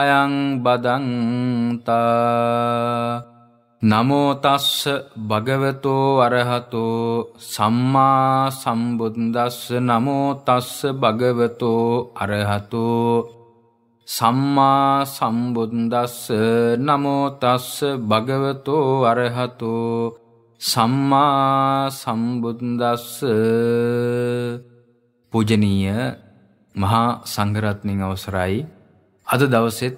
අයං බදන්තා නමෝතස්ස භගවතෝ අරහතෝ සම්මා සම්බුද්දස්ස නමෝතස්ස භගවතෝ අරහතෝ සම්මා සම්බුද්දස්ස නමෝතස්ස භගවතෝ අරහතෝ සම්මා සම්බුද්දස්ස පූජනීය මහා සංඝරත්නයන් අවසරයි අද දවසෙත්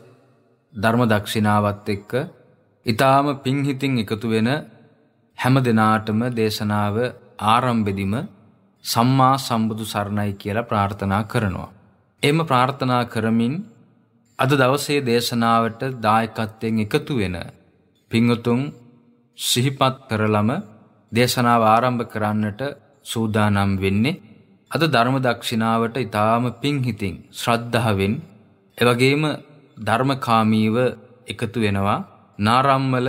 ධර්ම දක්ෂිනාවත් එක්ක ඊටාම පිංහිතින් එකතු වෙන හැම දිනාටම දේශනාව ආරම්භෙදිම සම්මා සම්බුදු සරණයි කියලා ප්‍රාර්ථනා කරනවා. එම ප්‍රාර්ථනා කරමින් අද දවසේ දේශනාවට දායකත්වයෙන් එකතු වෙන පිංගුතුන් සිහිපත් කරලම දේශනාව ආරම්භ කරන්නට සූදානම් වෙන්නේ අද ධර්ම දක්ෂිනාවට ඊටාම පිංහිතින් ශ්‍රද්ධාවෙන් එවගේම ධර්මකාමීව එකතු වෙනවා නාරම්මල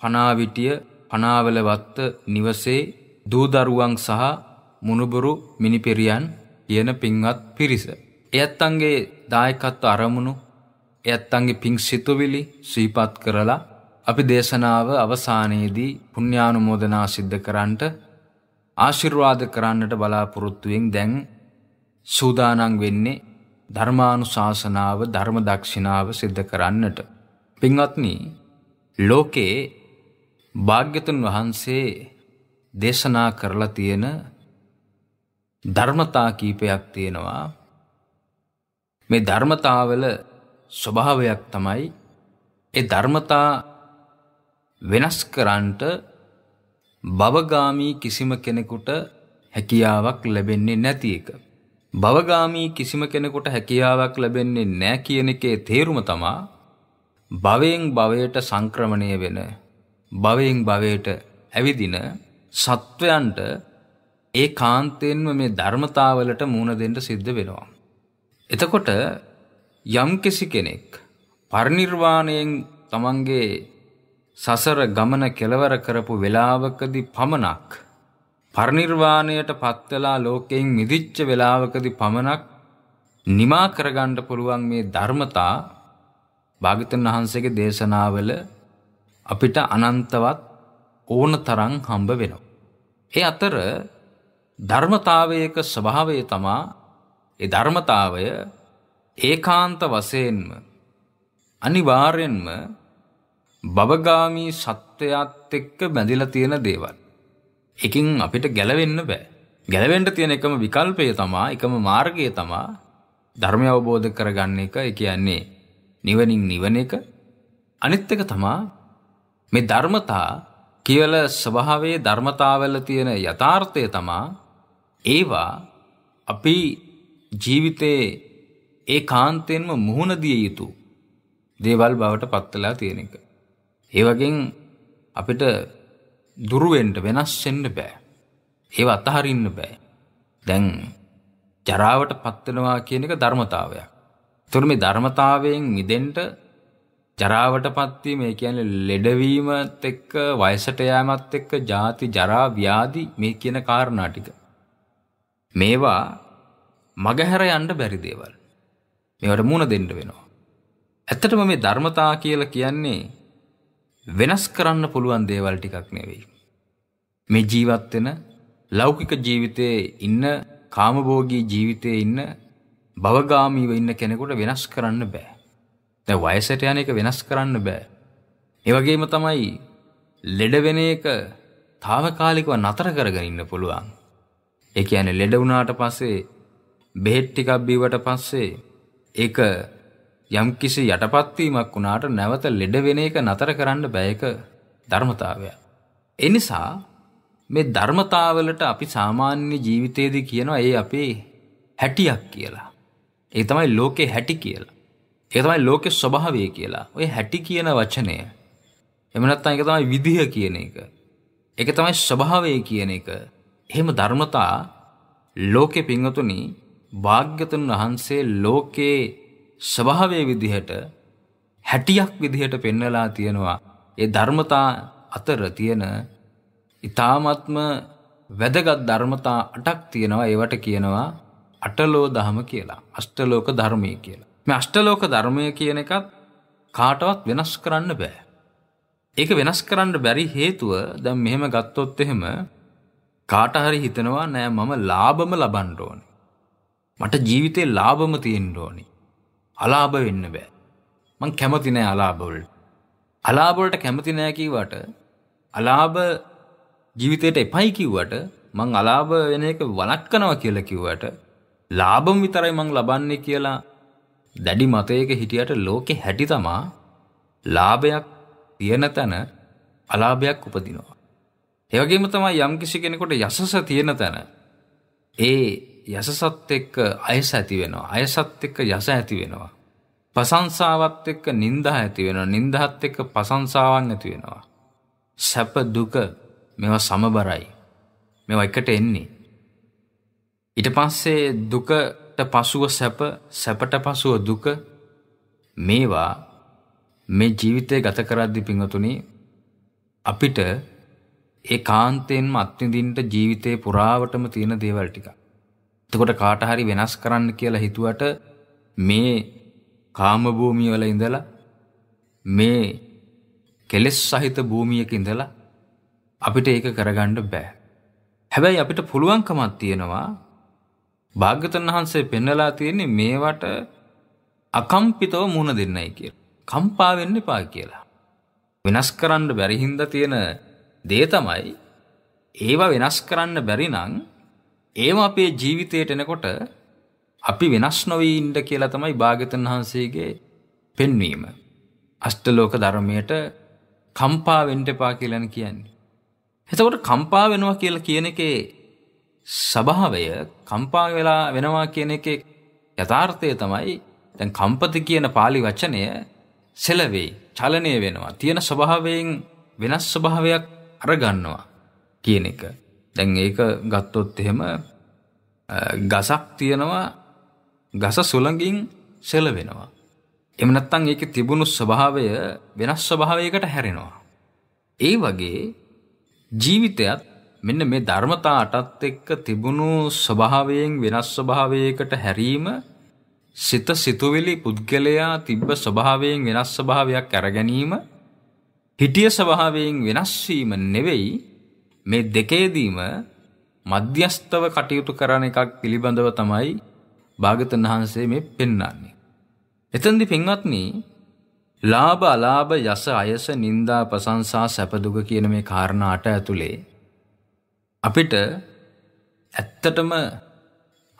පනාවිටිය පනාවලවත්ත නිවසේ දූදරුවන් සහ මුණුබුරු මිනිපෙරියන් කියන පින්වත් පිරිස. එයත්තන්ගේ දායකත්ව අරමුණු එයත්තන්ගේ පිං සිතුවිලි සීපත් කරලා අපි දේශනාව අවසානයේදී පුුණ්‍යානුමෝදනා සිද්ධ කරන්නට ආශිර්වාද කරන්නට බලාපොරොත්තුවෙන් දැන් සූදානන් වෙන්නේ ධර්මානුශාසනාව ධර්ම දක්ෂිනාව සිද්ධ කරන්නට. පින්වත්නි, ලෝකේ භාග්‍යතුන් වහන්සේ දේශනා කරලා තියෙන ධර්මතා කීපයක් තියෙනවා. මේ ධර්මතාවල ස්වභාවයක් තමයි ඒ ධර්මතා වෙනස් කරන්නට භවගාමී කිසිම කෙනෙකුට හැකියාවක් ලැබෙන්නේ නැති එක. භවගාමී කිසිම කෙනෙකුට හැකියාවක් ලැබෙන්නේ නැහැ කියන එකේ තේරුම තමා භවයෙන් භවයට සංක්‍රමණය වෙන භවයෙන් භවයට ඇවිදින සත්වයන්ට ඒ කාන්තයෙන්ම මේ ධර්මතාවලට මුණ දෙන්න සිද්ධ වෙනවා. එතකොට යම්කිසි කෙනෙක් පරිනිර්වාණයෙන් තමන්ගේ සසර ගමන කෙලවර කරපු වෙලාවකදී පමණක් පරිනිර්වාණයට පත්වලා ලෝකයෙන් මිදිච්ච වෙලාවකදී පමණක් නිමා කරගන්න පුළුවන් මේ ධර්මතා භාගතුන් වහන්සේගේ දේශනාවල අපිට අනන්තවත් ඕන තරම් හම්බ වෙනවා. ඒ අතර ධර්මතාවයක ස්වභාවය තමා ඒ ධර්මතාවය ඒකාන්ත වශයෙන්ම අනිවාර්යෙන්ම බබගාමි සත්වයාත් එක්ක බැඳිලා තියෙන දේවල්. එකෙන් අපිට ගැලවෙන්න බෑ. ගැලවෙන්ට තියෙන එකම විකල්පය තමා එකම මාර්ගය තමා ධර්මය අවබෝධ කරගන්න එක ඒ කියන්නේ නිවනින් නිවන එක අනිත් එක තමා මේ ධර්මතා කියල ස්වභාවයේ ධර්මතාවල තියෙන යථාර්ථය තමා ඒවා අපි ජීවිතේ ඒ කාන්තයෙන්ම මුහුණ දිය යුතු දේවල් බවට පත්වලා තියෙන එක. ඒ වගේ අපිට දුරුවෙන්ට වෙනස්සෙන්න්න බෑ. ඒව අතහරින්න බෑ. දැන් ජරාවට පත්වෙනවා කියන එක ධර්මතාවයක්. තුර මේ ධර්මතාවයෙන් මිදෙන්ට ජරාවට පත්ති මේ කියන ලෙඩවීමත් එක්ක වයසට යෑමත් එක්ක ජාති ජරා ව්‍යාධි මේ කියන කාරණා ටික. මේවා මගහැර යන්න බැරි දේවල්. මේවට මුණ දෙන්න වෙනවා. ඇත්තටම මේ ධර්මතා කියලා කියන්නේ වෙනස් කරන්න පුළුවන් දේවල් ටිකක් නෙවෙයි. මේ ජීවත් වෙන ලෞකික ජීවිතයේ ඉන්න කාමභෝගී ජීවිතයේ ඉන්න භවගාමීව ඉන්න කෙනෙකුට වෙනස් කරන්න බෑ. දැන් වයසට යන එක වෙනස් කරන්න බෑ. ඒ වගේම තමයි ලෙඩ වෙන එක తాවකාලිකව නතර කරගෙන ඉන්න පුළුවන්. ඒ කියන්නේ ලෙඩ වුණාට පස්සේ බෙහෙත් ටිකක් බීවට පස්සේ ඒක යම්කිසි යටපත්වීමක් වුණාට නැවත ලෙඩ වෙන එක නතර කරන්න බෑයක ධර්මතාවය. එනිසා මේ ධර්මතාවලට අපි සාමාන්‍ය ජීවිතයේදී කියනවා ඒ අපේ හැටියක් කියලා. ඒ තමයි ලෝකේ හැටි කියලා. ඒ තමයි ලෝකේ ස්වභාවය කියලා. ඔය හැටි කියන වචනය. එහෙම නැත්නම් ඒක තමයි විදිහ කියන එක. ඒක තමයි ස්වභාවය කියන එක. එහෙම ධර්මතා ලෝකේ පිංගතුනි භාග්‍යතුන් වහන්සේ ලෝකේ ස්වභාවය විදිහට හැටියක් විදිහට පෙන්නලා තියෙනවා ඒ ධර්මතා අතර තියෙන ඊ타ත්ම වැදගත් ධර්මතා අටක් තියෙනවා ඒවට කියනවා අටලෝ දහම කියලා අෂ්ටලෝක ධර්මයේ කියලා මේ අෂ්ටලෝක ධර්මය කියන එකත් කාටවත් වෙනස් කරන්න බෑ ඒක වෙනස් කරන්න බැරි හේතුව දැන් මෙහෙම ගත්තොත් එහෙම කාට හරි හිතනවා නෑ මම ලාභම ලබන්න ඕනේ මට ජීවිතේ ලාභම තියෙන්න ඕනේ අලාභ වෙන්න බෑ. මං කැමති නෑ අලාභ වලට. අලාභ වලට කැමති නෑ කිව්වට අලාභ ජීවිතේට එපයි කිව්වට මං අලාභ වෙන එක වළක්වනවා කියලා කිව්වට ලාභම් විතරයි මං ලබන්නේ කියලා දැඩි මතයක හිටියට ලෝකේ හැටි තමා ලාභයක් තියෙන තැන අලාභයක් උපදිනවා. ඒ වගේම තමයි යම්කිසි කෙනෙකුට යසස තියෙන තැන ඒ යසසත් එක්ක අයස ඇති වෙනවා. අයසත් එක්ක යස ඇති වෙනවා. ප්‍රශංසාවත් එක්ක නින්දා ඇති වෙනවා. නින්දාත් එක්ක ප්‍රශංසාවන් ඇති වෙනවා. සැප දුක මේවා සමබරයි. මේවා එකට එන්නේ. ඊට පස්සේ දුකට පසුව සැප, සැපට පසුව දුක මේවා මේ ජීවිතය ගත කරද්දි පිංවතුනි අපිට ඒ කාන්තයෙන්ම අත්විඳින්න ජීවිතේ පුරාවටම තියෙන දේවල් ටිකක්. එතකොට කාට හරි වෙනස් කරන්න කියලා හිතුවට මේ කාම භූමිය වල ඉඳලා මේ කෙලෙස් සහිත භූමියක ඉඳලා අපිට ඒක කරගන්න බෑ. හැබැයි අපිට පුළුවන්කමක් තියෙනවා භාග්‍යතුන් වහන්සේ පෙන්නලා තියෙන්නේ මේවට අකම්පිතව මුණ දෙන්නයි කියලා. කම්පා වෙන්න එපා කියලා. වෙනස් කරන්න බැරි හින්දා තියෙන දේ තමයි ඒව වෙනස් කරන්න බැරි නම් ඒම අපේ ජීවිතයට එනකොට අපි වෙනස් නොවී ඉන්ඩ කියලා තමයි භාගතන් වහන්සේගේ පෙන්වීම. අෂ්ටලෝක ධර්මයට කම්පා වෙන්ටපා කියලන කියන්නේ. එතකොට කම්පා වෙනවා කියලා කියන එකේ ස්වභාවය කම්පා වෙලා වෙනවා කියන එකේ යථාර්ථය තමයි දැන් කම්පති කියන pāli වචනය සෙලවේ චලනය වෙනවා තියෙන ස්වභාවයෙන් වෙනස් ස්වභාවයක් අරගන්නවා කියන එක. දැන් ඒක ගත්තොත් එහෙම ගසක් තියෙනවා ගස සුළඟින් සෙලවෙනවා. එම නැත්තම් ඒකේ තිබුණු ස්වභාවය වෙනස් ස්වභාවයකට හැරෙනවා. ඒ වගේ ජීවිතයත් මෙන්න මේ ධර්මතාවටත් එක්ක තිබුණු ස්වභාවයෙන් වෙනස් ස්වභාවයකට හැරීම සිත සිතුවිලි පුද්ගලයා තිබ්බ ස්වභාවයෙන් වෙනස් ස්වභාවයක් අරගැනීම හිටිය ස්වභාවයෙන් වෙනස් වීම නෙවෙයි මේ දෙකේදීම මධ්‍යස්තව කටයුතු කරන එකක් පිළිබඳව තමයි භාගතන් වහන්සේ මේ පෙන්වන්නේ. එතෙන්දි පින්වත්නි, ලාභ අලාභ යස අයස නිന്ദා ප්‍රශංසා සැප දුක කියන මේ කාරණා අට ඇතුලේ අපිට ඇත්තටම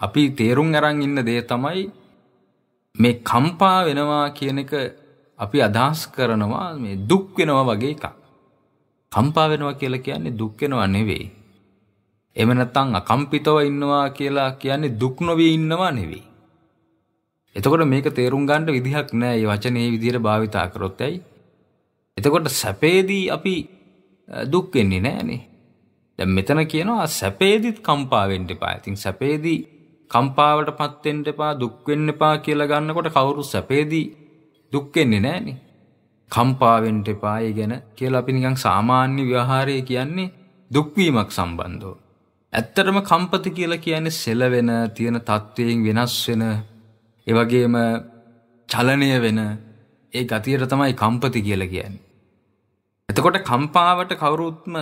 අපි තේරුම් අරන් ඉන්න දේ තමයි මේ කම්පා වෙනවා කියන එක අපි අදහස් කරනවා මේ දුක් වෙනවා වගේ එකක්. කම්පා වෙනවා කියලා කියන්නේ දුක් වෙනවා නෙවෙයි. එහෙම නැත්නම් අකම්පිතව ඉන්නවා කියලා කියන්නේ දුක් නොවි ඉන්නවා නෙවෙයි. එතකොට මේක තේරුම් ගන්න විදිහක් නැහැ මේ වචනේ මේ විදිහට භාවිතා කරොත් ඇයි? එතකොට සැපේදී අපි දුක් වෙන්නේ නැහනේ. දැන් මෙතන කියනවා සැපේදිත් කම්පා වෙන්න එපා. ඉතින් සැපේදී කම්පාවටපත් වෙන්න එපා, දුක් වෙන්න එපා කියලා ගන්නකොට කවුරු සැපේදී දුක් වෙන්නේ නැහනේ. කම්පාවෙන්ට එපාය ගැන කියලා අපි නිකං සාමාන්‍ය ව්‍යහාරය කියන්නේ දුක්වීමක් සම්බන්ධෝ. ඇත්තටම කම්පති කියලා කියන්නේ සෙලවෙන තියෙන තත්ත්වයෙන් වෙනස් වෙන එවගේම චලනය වෙන ඒ ගතියට තමයි කම්පති කියලා කියන්නේ. එතකොට කම්පාවට කවුරුත්ම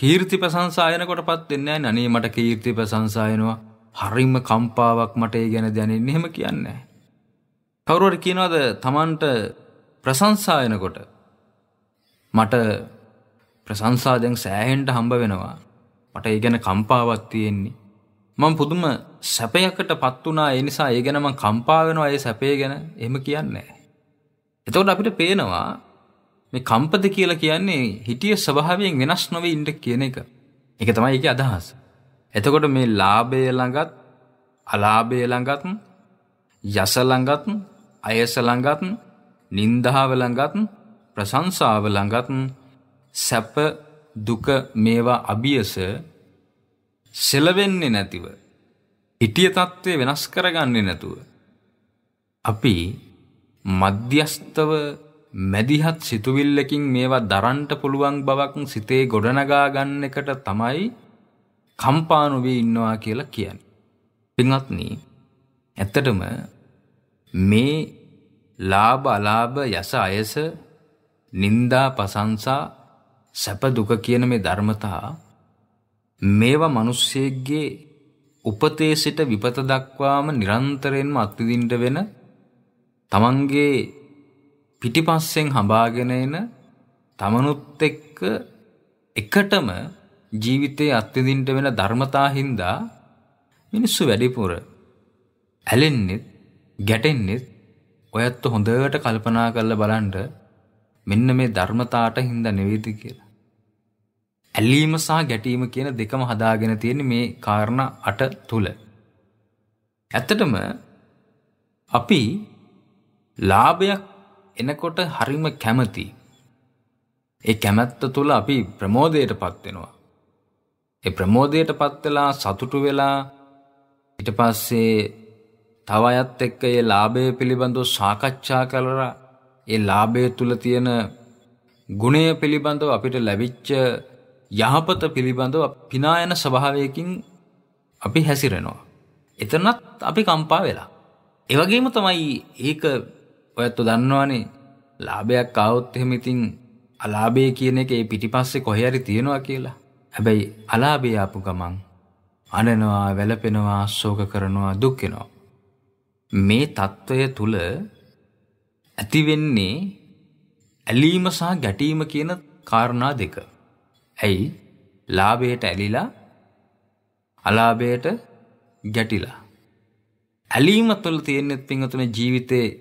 කීර්ති ප්‍රසංසායනකොට පත් දෙන්නේ නැහැ අනේ මට කීර්ති ප්‍රසංසායනවා හරිම කම්පාවක් මට ඒ ගැන දැනෙන්නේ එහෙම කියන්නේ. කවුරු හරි කියනවාද Tamanට ප්‍රසංසා එනකොට මට ප්‍රසංසා දැන් සෑහෙන්ට හම්බ වෙනවා. මට ඒ ගැන කම්පාවක් තියෙන්නේ. මම පුදුම සැපයකට පත් වුණා ඒ නිසා ඒ ගැන මම කම්පා වෙනවා ඒ සැපේ ගැන එහෙම කියන්නේ. එතකොට අපිට පේනවා මේ කම්පද කියලා කියන්නේ හිටිය ස්වභාවයෙන් වෙනස් නොවේ ඉන්න කියන එක. ඒක තමයි ඒකේ අදහස. එතකොට මේ ලාභය ළඟත් අලාභය ළඟත් යස ළඟත් අයස ළඟත් නින්දාව ළඟත් ප්‍රශංසාව ළඟත් සැප දුක මේවා අභියස සෙලවෙන්නේ නැතිව හිටිය තත්ත්වය වෙනස් කරගන්නේ නැතුව අපි මධ්‍යස්තව මැදිහත් සිතුවිල්ලකින් මේවා දරන්ට පුළුවන් බවක් සිතේ ගොඩනගා ගන්න එකට තමයි කම්පාණු වී ඉන්නවා කියලා කියන්නේ. පින්වත්නි, ඇත්තටම මේ ලාභ අලාභ යස අයස නින්දා ප්‍රශංසා සැප දුක කියන මේ ධර්මතා මේවා මිනිස්සෙගේ උපතේ සිට විපත දක්වාම නිරන්තරයෙන්ම අත්විඳින්න වෙන තමන්ගේ පිටිපස්සෙන් හඹාගෙන එන තමනුත් එක්ක එකටම ජීවිතයේ අත්විඳින්න වෙන ධර්මතා හින්දා මිනිස්සු වැඩිපුර ඇලෙන්නෙත් ගැටෙන්නෙත් ඔයත් හොඳට කල්පනා කරලා බලන්න මෙන්න මේ ධර්මතාවට හින්දා නෙවෙයිද කියලා. ඇලීම සහ ගැටීම කියන දෙකම හදාගෙන තියෙන මේ කාරණා අට තුල. ඇත්තටම අපි ලාභයක් එනකොට හරිම කැමති. ඒ කැමැත්ත තුළ අපි ප්‍රමෝදයටපත් වෙනවා. ඒ ප්‍රමෝදයටපත් වෙලා සතුටු වෙලා ඊට පස්සේ තව අයත් එක්ක ඒ ලාභය පිළිබඳව සාකච්ඡා කළා ඒ ලාභය තුල තියෙන ගුණය පිළිබඳව අපිට ලැබිච්ච යහපත පිළිබඳව පිනායන ස්වභාවයකින් අපි හැසිරෙනවා. එතනත් අපි කම්පා වෙලා. ඒ වගේම තමයි ඒක ඔයත් දන්නවනේ ලාභයක් ආවොත් එහෙම ඉතින් අලාභය කියන එක ඒ පිටිපස්සේ කොහේ හරි තියෙනවා කියලා. හැබැයි අලාභය ආපු ගමන් අඬනවා, වැළපෙනවා, ශෝක කරනවා, දුක් වෙනවා. මේ తত্ত্বය තුල ඇති වෙන්නේ ඇලීම සහ ගැටීම කියන කාරණා දෙක. ඇයි? ලාභයට ඇලිලා අලාභයට ගැටිලා. ඇලීම තුළ තියෙනෙත් පින්වතුනේ ජීවිතේ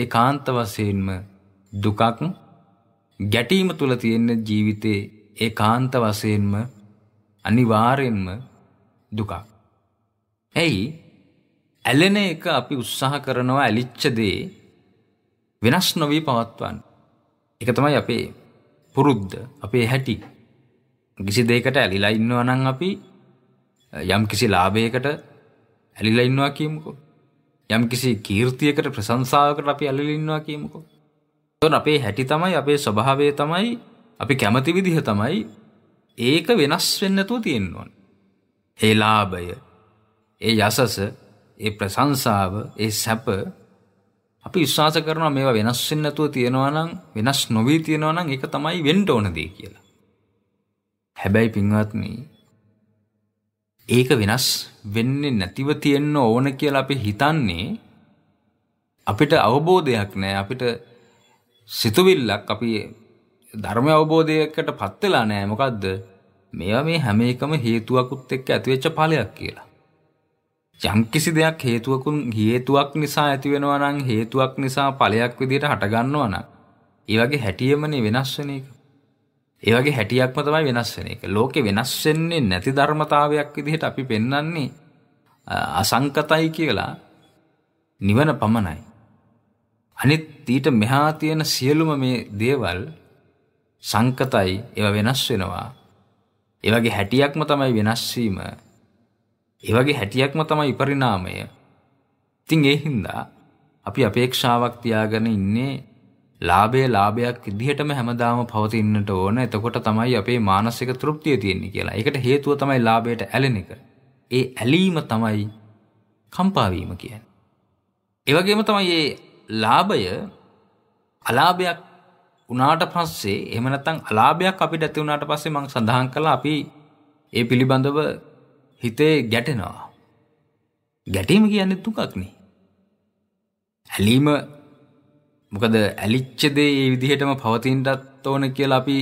ඒකාන්ත වශයෙන්ම දුකක් ගැටීම තුළ තියෙන ජීවිතේ ඒකාන්ත වශයෙන්ම අනිවාර්යෙන්ම දුකක්. ඇයි? ඇලෙන එක අපි උත්සාහ කරනවා ඇලිච්ච දේ වෙනස් නොවී පවත්වන්න. ඒක තමයි අපේ පුරුද්ද, අපේ හැටි. කිසි දෙයකට ඇලිලා ඉන්නවා නම් අපි යම් කිසි ලාභයකට ඇලිලා ඉන්නවා කියමුකෝ. යම් කිසි කීර්තියකට ප්‍රශංසාවකට අපි ඇලිලා ඉන්නවා කියමුකෝ. එතකොට අපේ හැටි තමයි, අපේ ස්වභාවය තමයි, අපි කැමති විදිහ තමයි ඒක වෙනස් වෙන්න නැතුව තියෙන්න ඕනේ. ඒ ලාභය, ඒ යසස ඒ ප්‍රශංසාව, ඒ සැප අපි විශ්වාස කරනවා මේවා වෙනස් වෙන්නේ නැතුව තියෙනවා නම් වෙනස් නොවී තියෙනවා නම් ඒක තමයි වෙන්න ඕන දේ කියලා. හැබැයි පින්වත්නි ඒක වෙනස් වෙන්නේ නැතිව තියෙන්න ඕන කියලා අපි හිතන්නේ අපිට අවබෝධයක් නැහැ අපිට සිතුවිල්ලක් අපි ධර්ම අවබෝධයකට පත් වෙලා නැහැ මොකද්ද මේවා මේ හැම එකම හේතුවකුත් එක්ක ඇතිවෙච්ච ඵලයක් කියලා. යම්කිසි දෙයක් හේතුවකුන් හේතුවක් නිසා ඇතිවෙනවා නම් හේතුවක් නිසා ඵලයක් විදිහට හටගන්නවා නම් ඒ වගේ හැටියමනේ වෙනස් වෙන එක. ඒ වගේ හැටියක්ම තමයි වෙනස් වෙන එක. ලෝකේ වෙනස් වෙන්නේ නැති ධර්මතාවයක් විදිහට අපි පෙන්වන්නේ අසංකතයි කියලා නිවන පමණයි. අනිත් ඊට මෙහා තියෙන සියලුම මේ දේවල් සංකතයි ඒවා වෙනස් වෙනවා. ඒ වගේ හැටියක්ම තමයි වෙනස් වීම. ඒ වගේ හැටියක්ම තමයි පරිණාමය. ඉතින් ඒ හින්දා අපි අපේක්ෂාවක් තියාගෙන ඉන්නේ ලාභය ලාභයක් විදිහටම හැමදාම පවතින්නට ඕන. එතකොට තමයි අපේ මානසික තෘප්තිය තියෙන්නේ කියලා. ඒකට හේතුව තමයි ලාභයට ඇලෙන එක. ඒ ඇලීම තමයි කම්පා වීම කියන්නේ. ඒ වගේම තමයි මේ ලාභය අලාභයක් උනාට පස්සේ එහෙම නැත්නම් අලාභයක් අපිට ඇති උනාට පස්සේ මම සඳහන් කළා අපි ඒ පිළිබඳව හිතේ ගැටෙනවා. ගැටීම කියන්නේ දුකක්නේ. ඇලීම මොකද ඇලිච්ච දේ මේ විදිහටම පවතින්නත් ඕන කියලා අපි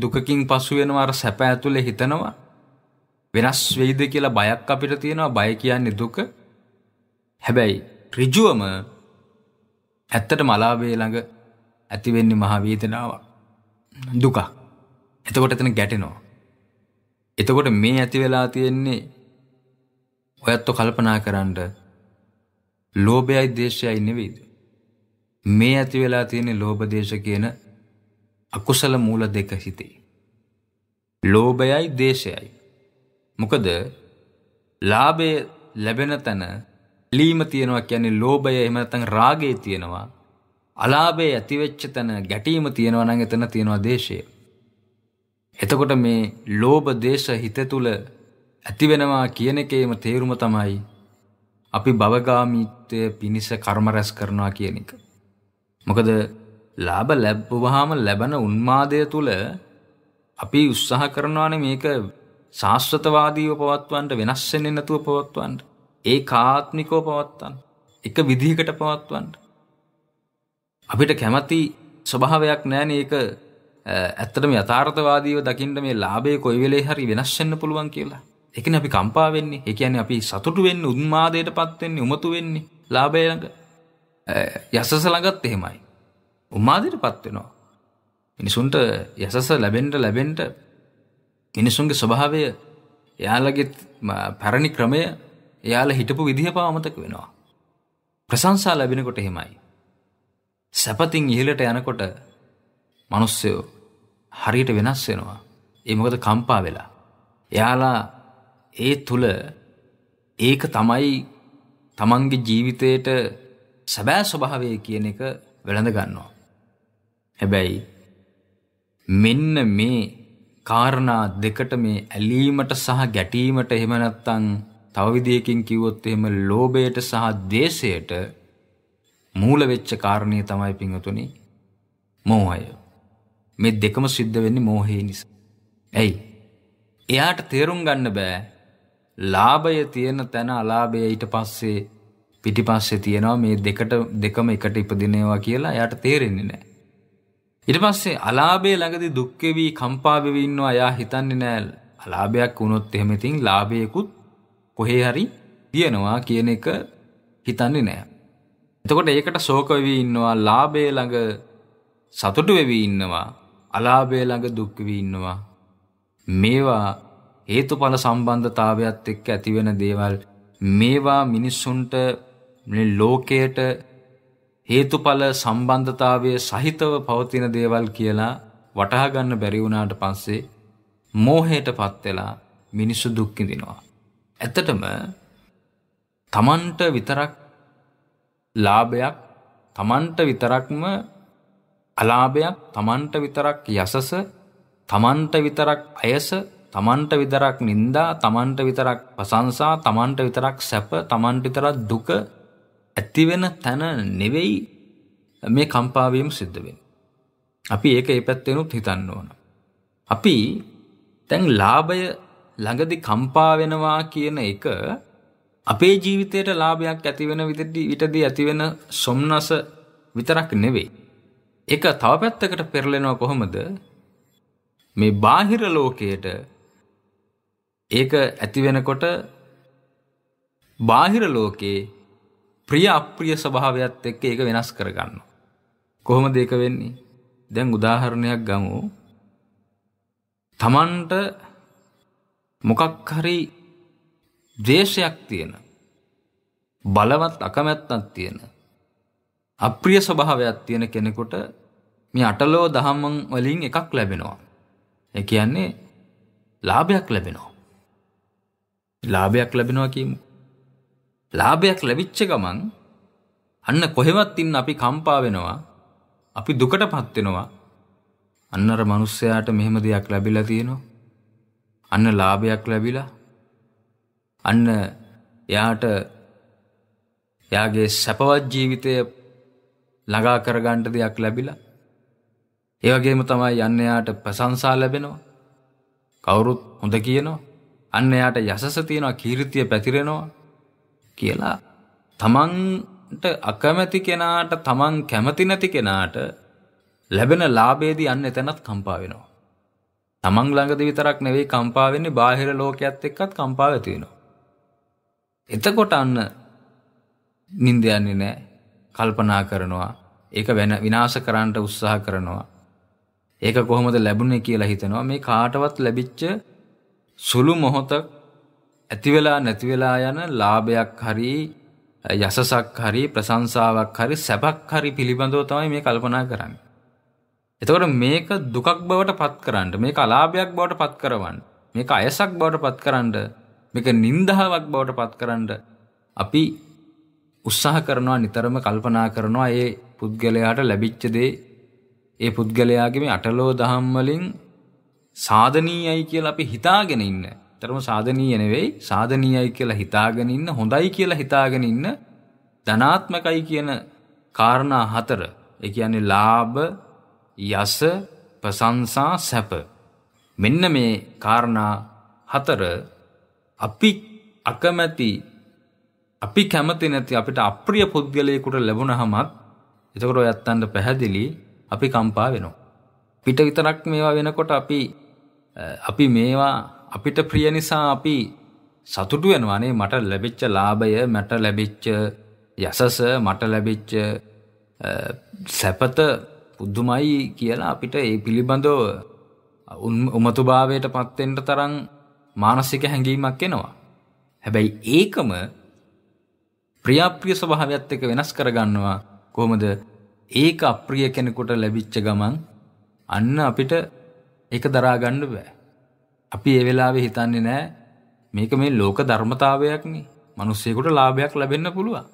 දුකකින් පසු වෙනවා අර සැප ඇතුලේ හිතනවා. වෙනස් වෙයිද කියලා බයක් අපිට තියෙනවා. බය කියන්නේ දුක. හැබැයි ඍජුවම ඇත්තටම අලාභයේ ළඟ ඇති වෙන්නේ මහ වේදනාවක්. දුකක්. එතකොට එතන ගැටෙනවා. එතකොට මේ ඇති වෙලා තියෙන්නේ ඔයත්තු කල්පනා කරන්න ලෝභයයි දේශයයි නෙවෙයිද. මේ ඇති වෙලා තියෙන්නේ ලෝභ දේශ කියන අකුසල මූල දෙක හිතේ. ලෝභයයි දේශයයි. මොකද ලාභය ලැබෙන තැන ලීම තියෙනවා කියන්නේ ලෝභය එහෙම නැත්නම් රාගය තියෙනවා. අලාභය ඇතිවෙච්ච තැන ගැටීම තියෙනවා නම් එතන තියෙනවා දේශය. එතකොට මේ ලෝභ දේශ හිත තුල ඇති වෙනවා කියන එකේම තේරුම තමයි අපි භවගාමීත්වය පිණිස කර්ම රැස් කරනවා කියන එක. මොකද ලාභ ලැබුවාම ලැබෙන උන්මාදය තුල අපි උත්සාහ කරනවානේ මේක ශාස්ත්‍රතවාදීව පවත්වන්න වෙනස් වෙන්නේ නැතුව පවත්වන්න. ඒකාත්මිකව පවත්වන්න. එක විදිහකට පවත්වන්න. අපිට කැමති ස්වභාවයක් නැහැනේ ඒක ඇත්තටම යථාර්ථවාදීව දකින්න මේ ලාභය කොයි වෙලේ හරි වෙනස් වෙන්න පුළුවන් කියලා. ඒ කියන්නේ අපි කම්පා වෙන්නේ. ඒ කියන්නේ අපි සතුටු වෙන්නේ, උන්මාදයටපත් වෙන්නේ, උමතු වෙන්නේ ලාභය ළඟ. යසස ළඟත් එහෙමයි. උන්මාදයටපත් වෙනවා. මිනිසුන්ට යසස ලැබෙන්න ලැබෙන්න මිනිසුන්ගේ ස්වභාවය එයාලගේ පැරණි ක්‍රමය එයාලා හිටපු විදිහ පාමතක වෙනවා. ප්‍රශංසා ලැබෙනකොට එහෙමයි. සැපතින් ඉහළට යනකොට මිනිස්සයෝ හරියට වෙනස් වෙනවා. ඒ මොකද කම්පා වෙලා. එයාලා ඒ තුල ඒක තමයි තමන්ගේ ජීවිතයට සැබෑ ස්වභාවය කියන එක වෙළඳ ගන්නවා. හැබැයි මෙන්න මේ කාරණා දෙකට මේ ඇලීමට සහ ගැටීමට එහෙම නැත්නම් තව විදියකින් කිව්වොත් එහෙම ලෝභයට සහ ද්වේෂයට මූල වෙච්ච කාරණේ තමයි පිංගුතුනි මෝහය. මේ දෙකම සිද්ධ වෙන්නේ මෝහේ නිසා. ඇයි? එයාට තේරුම් ගන්න බෑ. ලාභය තියෙන තැන අලාභය ඊට පස්සේ පිටිපස්සේ තියෙනවා මේ දෙකට දෙකම එකට ඉපදිනවා කියලා එයාට තේරෙන්නේ නැහැ. ඊට පස්සේ අලාභයේ ළඟදී දුක් වෙවි කම්පා වෙවි ඉන්නවා එයා හිතන්නේ නැහැ. අලාභයක් වුණොත් එහෙම ඉතින් ලාභයකුත් කොහේ හරි තියෙනවා කියන එක හිතන්නේ නැහැ. එතකොට ඒකට ශෝක වෙවි ඉන්නවා ලාභයේ ළඟ සතුටු වෙවි ඉන්නවා අලාභය ළඟ දුක් වී ඉන්නවා. මේවා හේතුඵල සම්බන්ධතාවයත් එක්ක ඇතිවෙන දේවල් මේවා මිනිස්සුන්ට මේ ලෝකයට හේතුඵල සම්බන්ධතාවයේ සහිතව පවතින දේවල් කියලා වටහා ගන්න බැරි වුණාට පස්සේ මෝහයටපත් වෙලා මිනිස්සු දුක් විඳිනවා. ඇත්තටම තමන්ට විතරක් ලාභයක් තමන්ට විතරක්ම අලාභයක් තමන්ට විතරක් යසස තමන්ට විතරක් අයස තමන්ට විතරක් නින්දා තමන්ට විතරක් ප්‍රශංසා තමන්ට විතරක් සැප තමන්ට විතරක් දුක ඇතිවෙන තැන නෙවෙයි මේ කම්පාවීම සිද්ධ වෙන්නේ. අපි ඒක ඒ පැත්තෙනුත් හිතන්න ඕන. අපි දැන් ලාභය ළඟදි කම්පා වෙනවා කියන එක අපේ ජීවිතයට ලාභයක් ඇති වෙන විටදී ඇති වෙන සොම්නස විතරක් නෙවෙයි. එක තව පැත්තකට පෙරලෙනවා කොහොමද? මේ බාහිර ලෝකයට ඒක ඇති වෙනකොට බාහිර ලෝකේ ප්‍රිය අප්‍රිය ස්වභාවයත් එක්ක ඒක වෙනස් කරගන්නවා. කොහොමද ඒක වෙන්නේ? දැන් උදාහරණයක් ගමු. Tamanට මොකක් හරි ද්වේෂයක් තියෙන බලවත් අකමැත්තක් තියෙන අප්‍රිය ස්වභාවයක් තියෙන කෙනෙකුට මේ අටලෝ දහමන් වලින් එකක් ලැබෙනවා. ඒ කියන්නේ ලාභයක් ලැබෙනවා. ලාභයක් ලැබෙනවා කියමු. ලාභයක් ලැබිච්ච ගමන් අන්න කොහෙවත් ඉන්න අපි කම්පා වෙනවා. අපි දුකටපත් වෙනවා. අන්නර මිනිස්සයාට මෙහෙම දෙයක් ලැබිලා තියෙනවා. අන්න ලාභයක් ලැබිලා අන්න එයාට එයාගේ සැපවත් ජීවිතය ළඟා කරගන්ට දෙයක් ලැබිලා. ඒවගේම තමයි යන්න එයාට ප්‍රසංසා ලැබෙනවා. කවුරුත් හොඳ කියනවා. අන්න එයාට යසස තියෙනවා කීර්තිය පැතිරෙනවා කියලා. තමන්ට අකමැති කෙනාට තමන් කැමති නැති කෙනාට ලැබෙන ලාභයේදී අන්න එතනත් කම්පා වෙනවා. තමන් ළඟදී විතරක් නෙවෙයි කම්පා වෙන්නේ බාහිර ලෝකයේත් එක්කත් කම්පා වෙතිනවා. එතකොට අන්න නිින්ද යන්නේ නැහැ. කල්පනා කරනවා. ඒක වෙන විනාශ කරන්නට උත්සාහ කරනවා. ඒක කොහොමද ලැබුණේ කියලා හිතනවා. මේ කාටවත් ලැබිච්ච සුළු මොහොතක් ඇති වෙලා නැති වෙලා යන ලාභයක් හරි යසසක් හරි ප්‍රශංසාවක් හරි සැපක් හරි පිළිබඳව තමයි මේ කල්පනා කරන්නේ. එතකොට මේක දුකක් බවට පත් කරන්න මේක අලාභයක් බවට පත් කරවන්න මේක අයසක් බවට පත් කරන්න මේක නින්දාවක් බවට පත් කරන්න අපි උත්සාහ කරනවා නිතරම කල්පනා කරනවා ඒ පුද්ගලයාට ලැබිච්ච දේ ඒ පුද්ගලයාගේ මේ අටලෝ දහම් වලින් සාධනීයයි කියලා අපි හිතාගෙන ඉන්න. තරම සාධනීය නෙවෙයි සාධනීයයි කියලා හිතාගෙන ඉන්න හොඳයි කියලා හිතාගෙන ඉන්න ධනාත්මකයි කියන කාරණා හතර. ඒ කියන්නේ ලාභ, යස, ප්‍රශංසා, සැප. මෙන්න මේ කාරණා හතර අපි අකමැති අපි කැමති නැති අපිට අප්‍රිය පුද්ගලයෙකුට ලැබුණහමත් එතකොට ඔයත්තන්ට පැහැදිලි අපි කම්පා වෙනවා. පිට විතරක් මේවා වෙනකොට අපි අපි මේවා අපිට ප්‍රිය නිසා අපි සතුටු වෙනවා නේ මට ලැබිච්ච ලාභය මට ලැබිච්ච යසස මට ලැබිච්ච සැපත පුදුමයි කියලා අපිට ඒ පිළිබඳව උමතුභාවයට පත්වෙන්ට තරම් මානසික හැඟීමක් එනවා. හැබැයි ඒකම ප්‍රියාප්‍රිය ස්වභාවයත් එක්ක වෙනස් කරගන්නවා කොහොමද ඒක අප්‍රිය කෙනෙකුට ලැබිච්ච ගමන් අන්න අපිට ඒක දරා ගන්න බෑ. අපි ඒ වෙලාවේ හිතන්නේ නෑ මේක මේ ලෝක ධර්මතාවයක්නේ. මිනිස්සෙකුට ලාභයක් ලැබෙන්න පුළුවන්.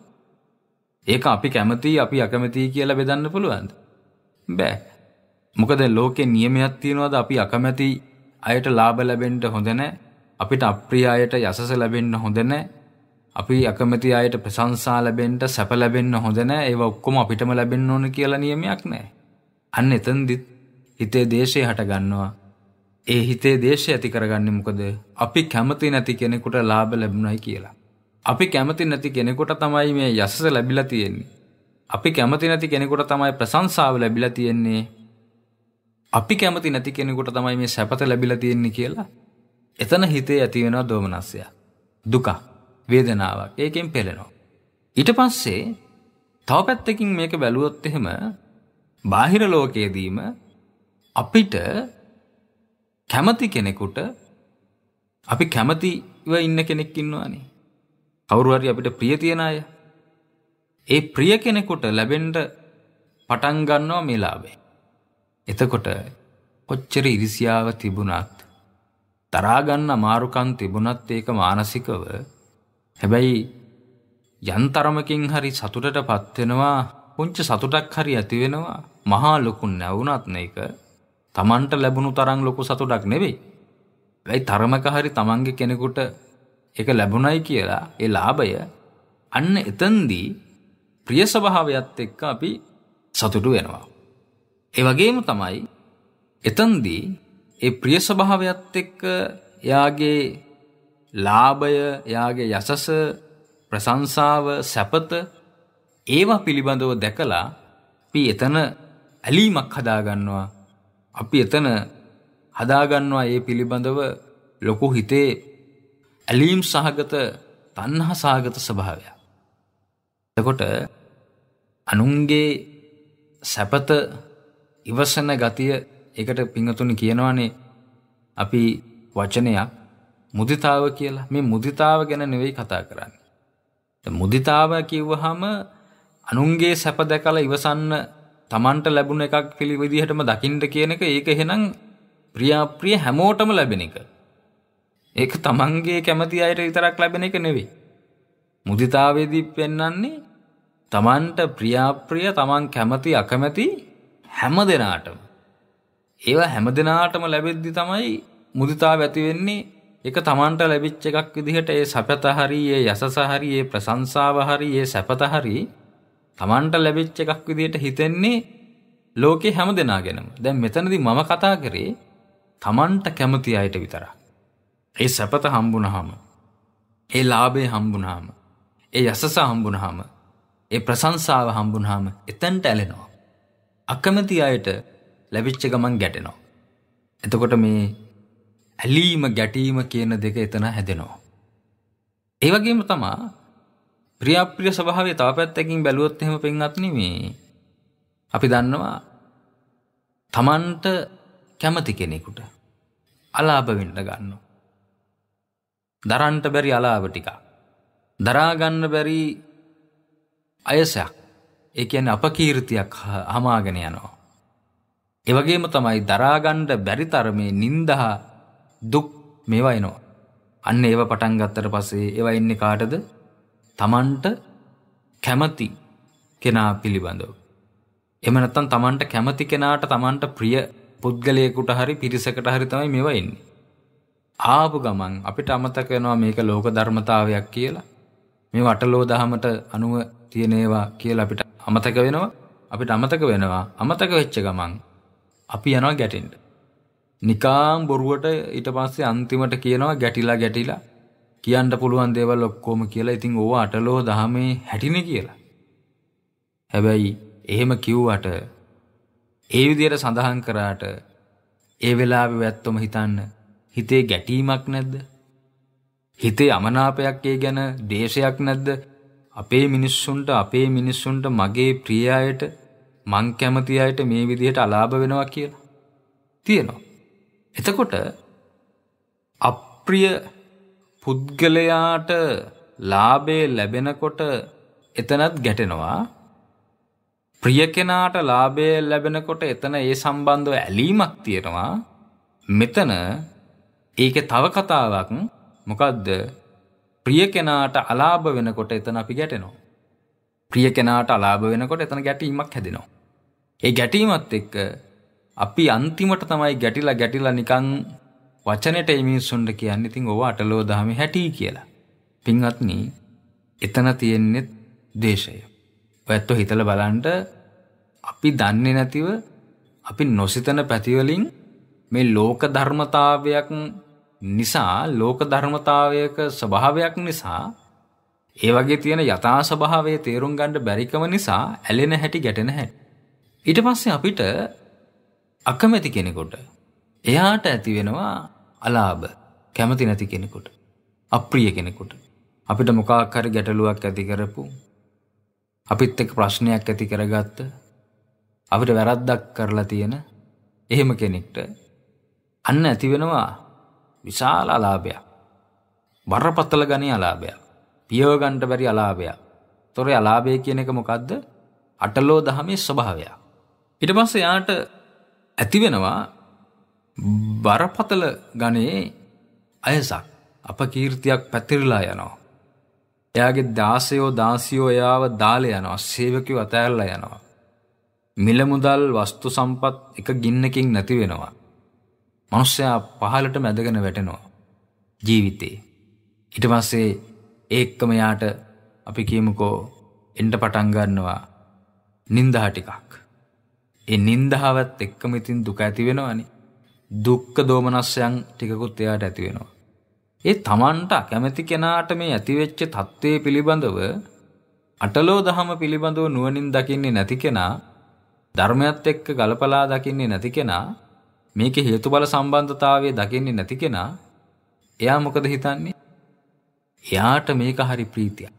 ඒක අපි කැමතියි අපි අකමැතියි කියලා බෙදන්න පුළුවන්ද? බෑ. මොකද ලෝකේ නියමයක් තියනවාද අපි අකමැති අයට ලාභ ලැබෙන්න හොඳ නැහැ. අපිට අප්‍රිය අයට යසස ලැබෙන්න හොඳ නැහැ. අපි අකමැති අයට ප්‍රශංසා ලැබෙන්න සැප ලැබෙන්න හොඳ නැහැ ඒව ඔක්කොම අපිටම ලැබෙන්න ඕන කියලා නියමයක් නැහැ. අන්න එතනදිත් හිතේ දේශය හට ගන්නවා. ඒ හිතේ දේශය ඇති කරගන්නේ මොකද? අපි කැමති නැති කෙනෙකුට ලාභ ලැබුණයි කියලා. අපි කැමති නැති කෙනෙකුට තමයි මේ යසස ලැබිලා තියෙන්නේ. අපි කැමති නැති කෙනෙකුට තමයි ප්‍රශංසාව ලැබිලා තියෙන්නේ. අපි කැමති නැති කෙනෙකුට තමයි මේ සැපත ලැබිලා තියෙන්නේ කියලා. එතන හිතේ ඇති වෙනවා දෝමනස්සය. දුකක්. වේදනාවක් ඒකෙන් පෙළෙනවා. ඊට පස්සේ තව පැත්තකින් මේක බැලුවොත් එහෙම බාහිර ලෝකයේදීම අපිට කැමති කෙනෙකුට අපි කැමතිව ඉන්න කෙනෙක් ඉන්නවානේ. කවුරු හරි අපිට ප්‍රිය තියන අය. ඒ ප්‍රිය කෙනෙකුට ලැබෙන්න පටන් ගන්නවා මේ ලාභේ. එතකොට කොච්චර ඉරිසියාව තිබුණත් තරා ගන්න අමාරුකම් තිබුණත් ඒක මානසිකව හැබැයි යන්තරමකින් හරි සතුටට පත්වෙනවා පුංචි සතුටක් හරි ඇති වෙනවා මහා ලොකු නැවුණත් මේක Tamanට ලැබුණු තරම් ලොකු සතුටක් නෙවෙයි. වෙයි තරමක හරි Tamanගේ කෙනෙකුට ඒක ලැබුණයි කියලා ඒ ලාභය අන්න එතෙන්දී ප්‍රිය ස්වභාවයත් එක්ක අපි සතුටු වෙනවා. ඒ වගේම තමයි එතෙන්දී ඒ ප්‍රිය ස්වභාවයත් එක්ක එයාගේ ලාභය එයාගේ යසස ප්‍රශංසාව සැපත ඒවා පිළිබඳව දැකලා අපි එතන ඇලීමක් හදාගන්නවා අපි එතන හදාගන්නවා ඒ පිළිබඳව ලොකු හිතේ ඇලීම් සහගත තණ්හා සහගත ස්වභාවයක් එතකොට අනුන්ගේ සැපත ඉවසන ගතිය ඒකට පිංගතුනි කියනවානේ අපි වචනයක් මුදිතාව කියලා. මේ මුදිතාව ගැන නෙවෙයි කතා කරන්නේ. මුදිතාව කිව්වහම අනුන්ගේ සැප දැකලා ඉවසන්න Tamanට ලැබුණ එකක් පිළි විදිහටම දකින්න කියන එක ඒක එහෙනම් ප්‍රියාප්‍රිය හැමෝටම ලැබෙන එක. ඒක Tamanගේ කැමති අයට විතරක් ලැබෙන එක නෙවෙයි. මුදිතාවේදී පෙන්වන්නේ Tamanට ප්‍රියාප්‍රිය Taman කැමති අකමැති හැම දෙනාටම. ඒවා හැම දෙනාටම ලැබෙද්දි තමයි මුදිතාව ඇති වෙන්නේ ඒක තමන්ට ලැබිච්ච එකක් විදිහට ඒ සැපත හරි ඒ යසස හරි ඒ ප්‍රශංසාව හරි ඒ සැපත හරි තමන්ට ලැබිච්ච එකක් විදිහට හිතෙන්නේ ලෝකේ හැම දෙනා ගැනම. දැන් මෙතනදී මම කතා කරේ තමන්ට කැමති අයට විතරක්. ඒ සැපත හම්බුනහම ඒ ලාභය හම්බුනහම ඒ යසස හම්බුනහම ඒ ප්‍රශංසාව හම්බුනහම එතෙන්ට ඇලෙනවා. අකමැති අයට ලැබිච්ච ගමන් ගැටෙනවා. එතකොට මේ ඇලීම ගැටීම කියන දෙක එතන හැදෙනවා. ඒ වගේම තමා ප්‍රියප්‍රිය ස්වභාවය තව පැත්තකින් බැලුවොත් එහෙම පෙන්වත්නි මේ අපි දන්නවා තමන්ට කැමති කෙනෙකුට අලාභ වෙන්න ගන්නවා. දරන්න බැරි අලාභ ටික. දරා ගන්න බැරි අයසක්. ඒ කියන්නේ අපකීර්තියක් හමාගෙන යනවා. ඒ වගේම තමයි දරා ගන්න බැරි තරමේ නිନ୍ଦා දුක් මේවා එනවා. අන්න ඒව පටන් ගත්තට පස්සේ ඒවා එන්නේ කාටද? Tamanට කැමති කෙනා පිළිබඳව. එහෙම නැත්නම් Tamanට කැමති කෙනාට Tamanට ප්‍රිය පුද්ගලයෙකුට හරි පිරිසකට හරි තමයි මේවා එන්නේ. ආපු ගමන් අපිට අමතක වෙනවා මේක ලෝක ධර්මතාවයක් කියලා. මේ වටලෝ දහමට අනුව තියෙන ඒවා කියලා අපිට අමතක වෙනවා. අපිට අමතක වෙනවා. අමතක වෙච්ච ගමන් අපි යනවා ගැටෙන්න. නිකාම් බොරුවට ඊට පස්සේ අන්තිමට කියනවා ගැටිලා ගැටිලා කියන්න පුළුවන් දේවල් ඔක්කොම කියලා ඉතින් ඕව අටලෝ දහමේ හැටිනේ කියලා. හැබැයි එහෙම කිව්වට ඒ විදියට සඳහන් කරාට ඒ වෙලාවේ වැත්තොම හිතන්න හිතේ ගැටීමක් නැද්ද? හිතේ අමනාපයක් ඒ ගැන දේශයක් නැද්ද? අපේ මිනිස්සුන්ට අපේ මිනිස්සුන්ට මගේ ප්‍රිය අයට මං කැමති අයට මේ විදිහට අලාභ වෙනවා කියලා තියෙනවා. එතකොට අප්‍රිය පුද්ගලයාට ලාභේ ලැබෙනකොට එතනත් ගැටෙනවා ප්‍රිය කෙනාට ලාභය ලැබෙනකොට එතන ඒ සම්බන්ධව ඇලීමක් තියෙනවා මෙතන ඒකේ තව කතාවක් මොකද්ද ප්‍රිය කෙනාට අලාභ වෙනකොට එතන අපි ගැටෙනවා ප්‍රිය කෙනාට අලාභ වෙනකොට එතන ගැටීමක් හැදෙනවා ඒ ගැටීමත් එක්ක අපි අන්තිමට තමයි ගැටිලා ගැටිලා නිකන් වචනෙට මේ මිනිස්සුන්ට කියන්නේ ඉතින් ඕවා අටලෝ දහමේ හැටි කියලා. පින්වත්නි, එතන තියෙන්නේ දේශය. ඔයත් හිතලා බලන්න අපි දන්නේ නැතිව අපි නොසිතන පැතිවලින් මේ ලෝක ධර්මතාවයක් නිසා ලෝක ධර්මතාවයක ස්වභාවයක් නිසා ඒ වගේ තියෙන යථා ස්වභාවය තේරුම් ගන්න බැරිකම නිසා ඇලෙන හැටි ගැටෙන හැටි ඊට පස්සේ අපිට අකමැති කෙනෙකුට එයාට ඇති වෙනවා අලාභ කැමති නැති කෙනෙකුට අප්‍රිය කෙනෙකුට අපිට මොකක් හරි ගැටලුවක් ඇති කරපු අපිත් එක්ක ප්‍රශ්නයක් ඇති කරගත්ත අපිට වැරද්දක් කරලා තියෙන එහෙම කෙනෙක්ට අන්න ඇති වෙනවා විශාල අලාභයක් බරපතල ගණේ අලාභයක් පියව ගන්න බැරි අලාභයක් තොරේ අලාභය කියන එක මොකද්ද අටලෝ දහමේ ස්වභාවයක් ඊට පස්සේ යාට ඇතිවෙනවා බරපතල ගණයේ අයසක් අප කීර්තියක් පැතිරලා යනවා. එයාගේ දාසයෝ දාසියෝ එයාව දාල යනවා සේවකයෝ අතෑරලා යනවා. මිලමුදල් වස්තු සම්පත් එක ගින්නකින් නැති වෙනවා. මනුස්සයා පහලට මැදගෙන වැටෙනවා. ජීවිතේ. ඊට පස්සේ ඒක්කම යාට අපි කියමුකෝ එන්ට පටන් ගන්නවා නින්දා ටිකක්. ඒ නින්දාවත් එක්කම ඉතින් දුක ඇති වෙනවනේ. දුක්ඛ දෝමනස්යන් ටිකකුත් එයාට ඇති වෙනවා. ඒ Tamanට අකමැති කෙනාට මේ ඇතිවෙච්ච தત્ත්වයේ පිළිබඳව අටලෝ දහම පිළිබඳව නුවණින් දකින්නේ නැති කෙනා ධර්මයත් එක්ක ගලපලා දකින්නේ නැති කෙනා මේකේ හේතුඵල සම්බන්ධතාවය දකින්නේ නැති කෙනා එයා මොකද හිතන්නේ? එයාට මේක හරි ප්‍රීතියක්.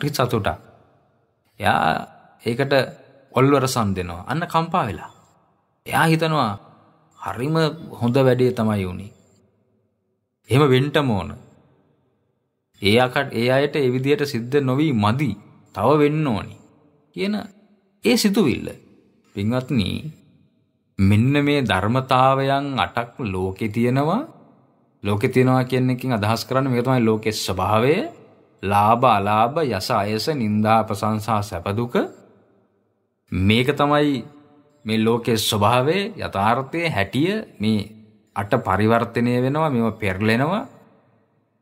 හරි සතුටක්. එයා ඒකට ඔල්වර සම් දෙනවා අන්න කම්පා වෙලා. එයා හිතනවා හරිම හොඳ වැඩේ තමයි වුණේ. එහෙම වෙන්ටම ඕන. ඒකට ඒ අයට ඒ විදියට සිද්ධ නොවී මදි. තව වෙන්න ඕනි. කියන ඒ සිතුවිල්ල. පින්වත්නි මෙන්න මේ ධර්මතාවයන් අටක් ලෝකේ තියෙනවා. ලෝකේ තියෙනවා කියන එකකින් අදහස් කරන්නේ මේක තමයි ලෝකේ ස්වභාවය. ලාභ අලාභ යස අයස නිന്ദා ප්‍රශංසා සැප දුක මේක තමයි මේ ලෝකයේ ස්වභාවය යථාර්ථය හැටිය මේ අට පරිවර්තනය වෙනවා මෙව පෙරලෙනවා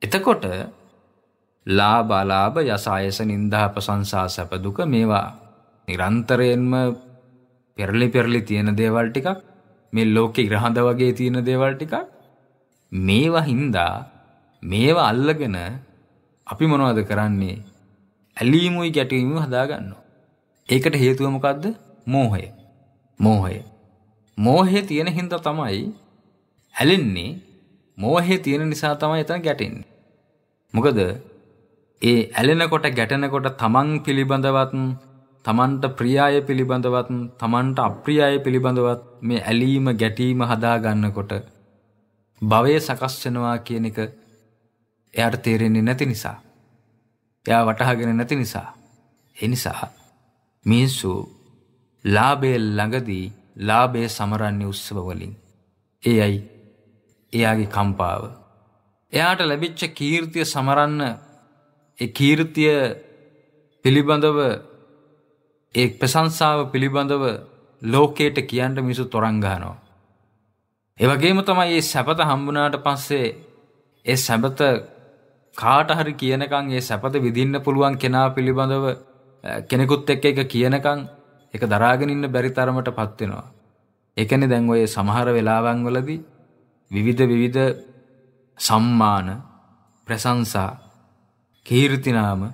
එතකොට ලාබලාභ යසායස නින්දා ප්‍රසංසා සැප දුක මේවා නිරන්තරයෙන්ම පෙරලි පෙරලි තියෙන දේවල් ටිකක් මේ ලෝකේ ඉරහඳ වගේ තියෙන දේවල් ටිකක් මේවා හින්දා මේවා අල්ලගෙන අපි මොනවද කරන්නේ ඇලීමුයි ගැටීමුයි හදාගන්නවා ඒකට හේතුව මොකද්ද? මෝහය. මෝහය. මෝහය තියෙන හින්දා තමයි ඇලෙන්නේ. මෝහය තියෙන නිසා තමයි එතන ගැටෙන්නේ. මොකද ඒ ඇලෙනකොට ගැටෙනකොට තමන් පිළිබඳවත් තමන්ට ප්‍රිය අය පිළිබඳවත් තමන්ට අප්‍රිය අය පිළිබඳවත් මේ ඇලීම ගැටීම හදා ගන්නකොට භවය සකස් වෙනවා කියන එක එයාට තේරෙන්නේ නැති නිසා එයා වටහාගෙන නැති නිසා ඒ නිසා මිනිස්සු ලාභය ළඟදී ලාභය සමරන්නේ උත්සව වලින්. එයයි එයාගේ කම්පාව. එයාට ලැබිච්ච කීර්තිය සමරන්න ඒ කීර්තිය පිළිබඳව ඒ ප්‍රශංසාව පිළිබඳව ලෝකයට කියන්න මිනිසු තොරන් ගහනවා. ඒ වගේම තමයි මේ සැපත හම්බුනාට පස්සේ ඒ සැපත කාට හරි කියනකම් ඒ සැපත විඳින්න පුළුවන් කෙනා පිළිබඳව කෙනෙකුත් එක්ක එක කියනකම් එක දරාගෙන ඉන්න බැරි තරමට පත් වෙනවා. ඒ කියන්නේ දැන් ඔය සමහර වෙලාවන් වලදී විවිධ විවිධ සම්මාන, ප්‍රශංසා, කීර්තිනාම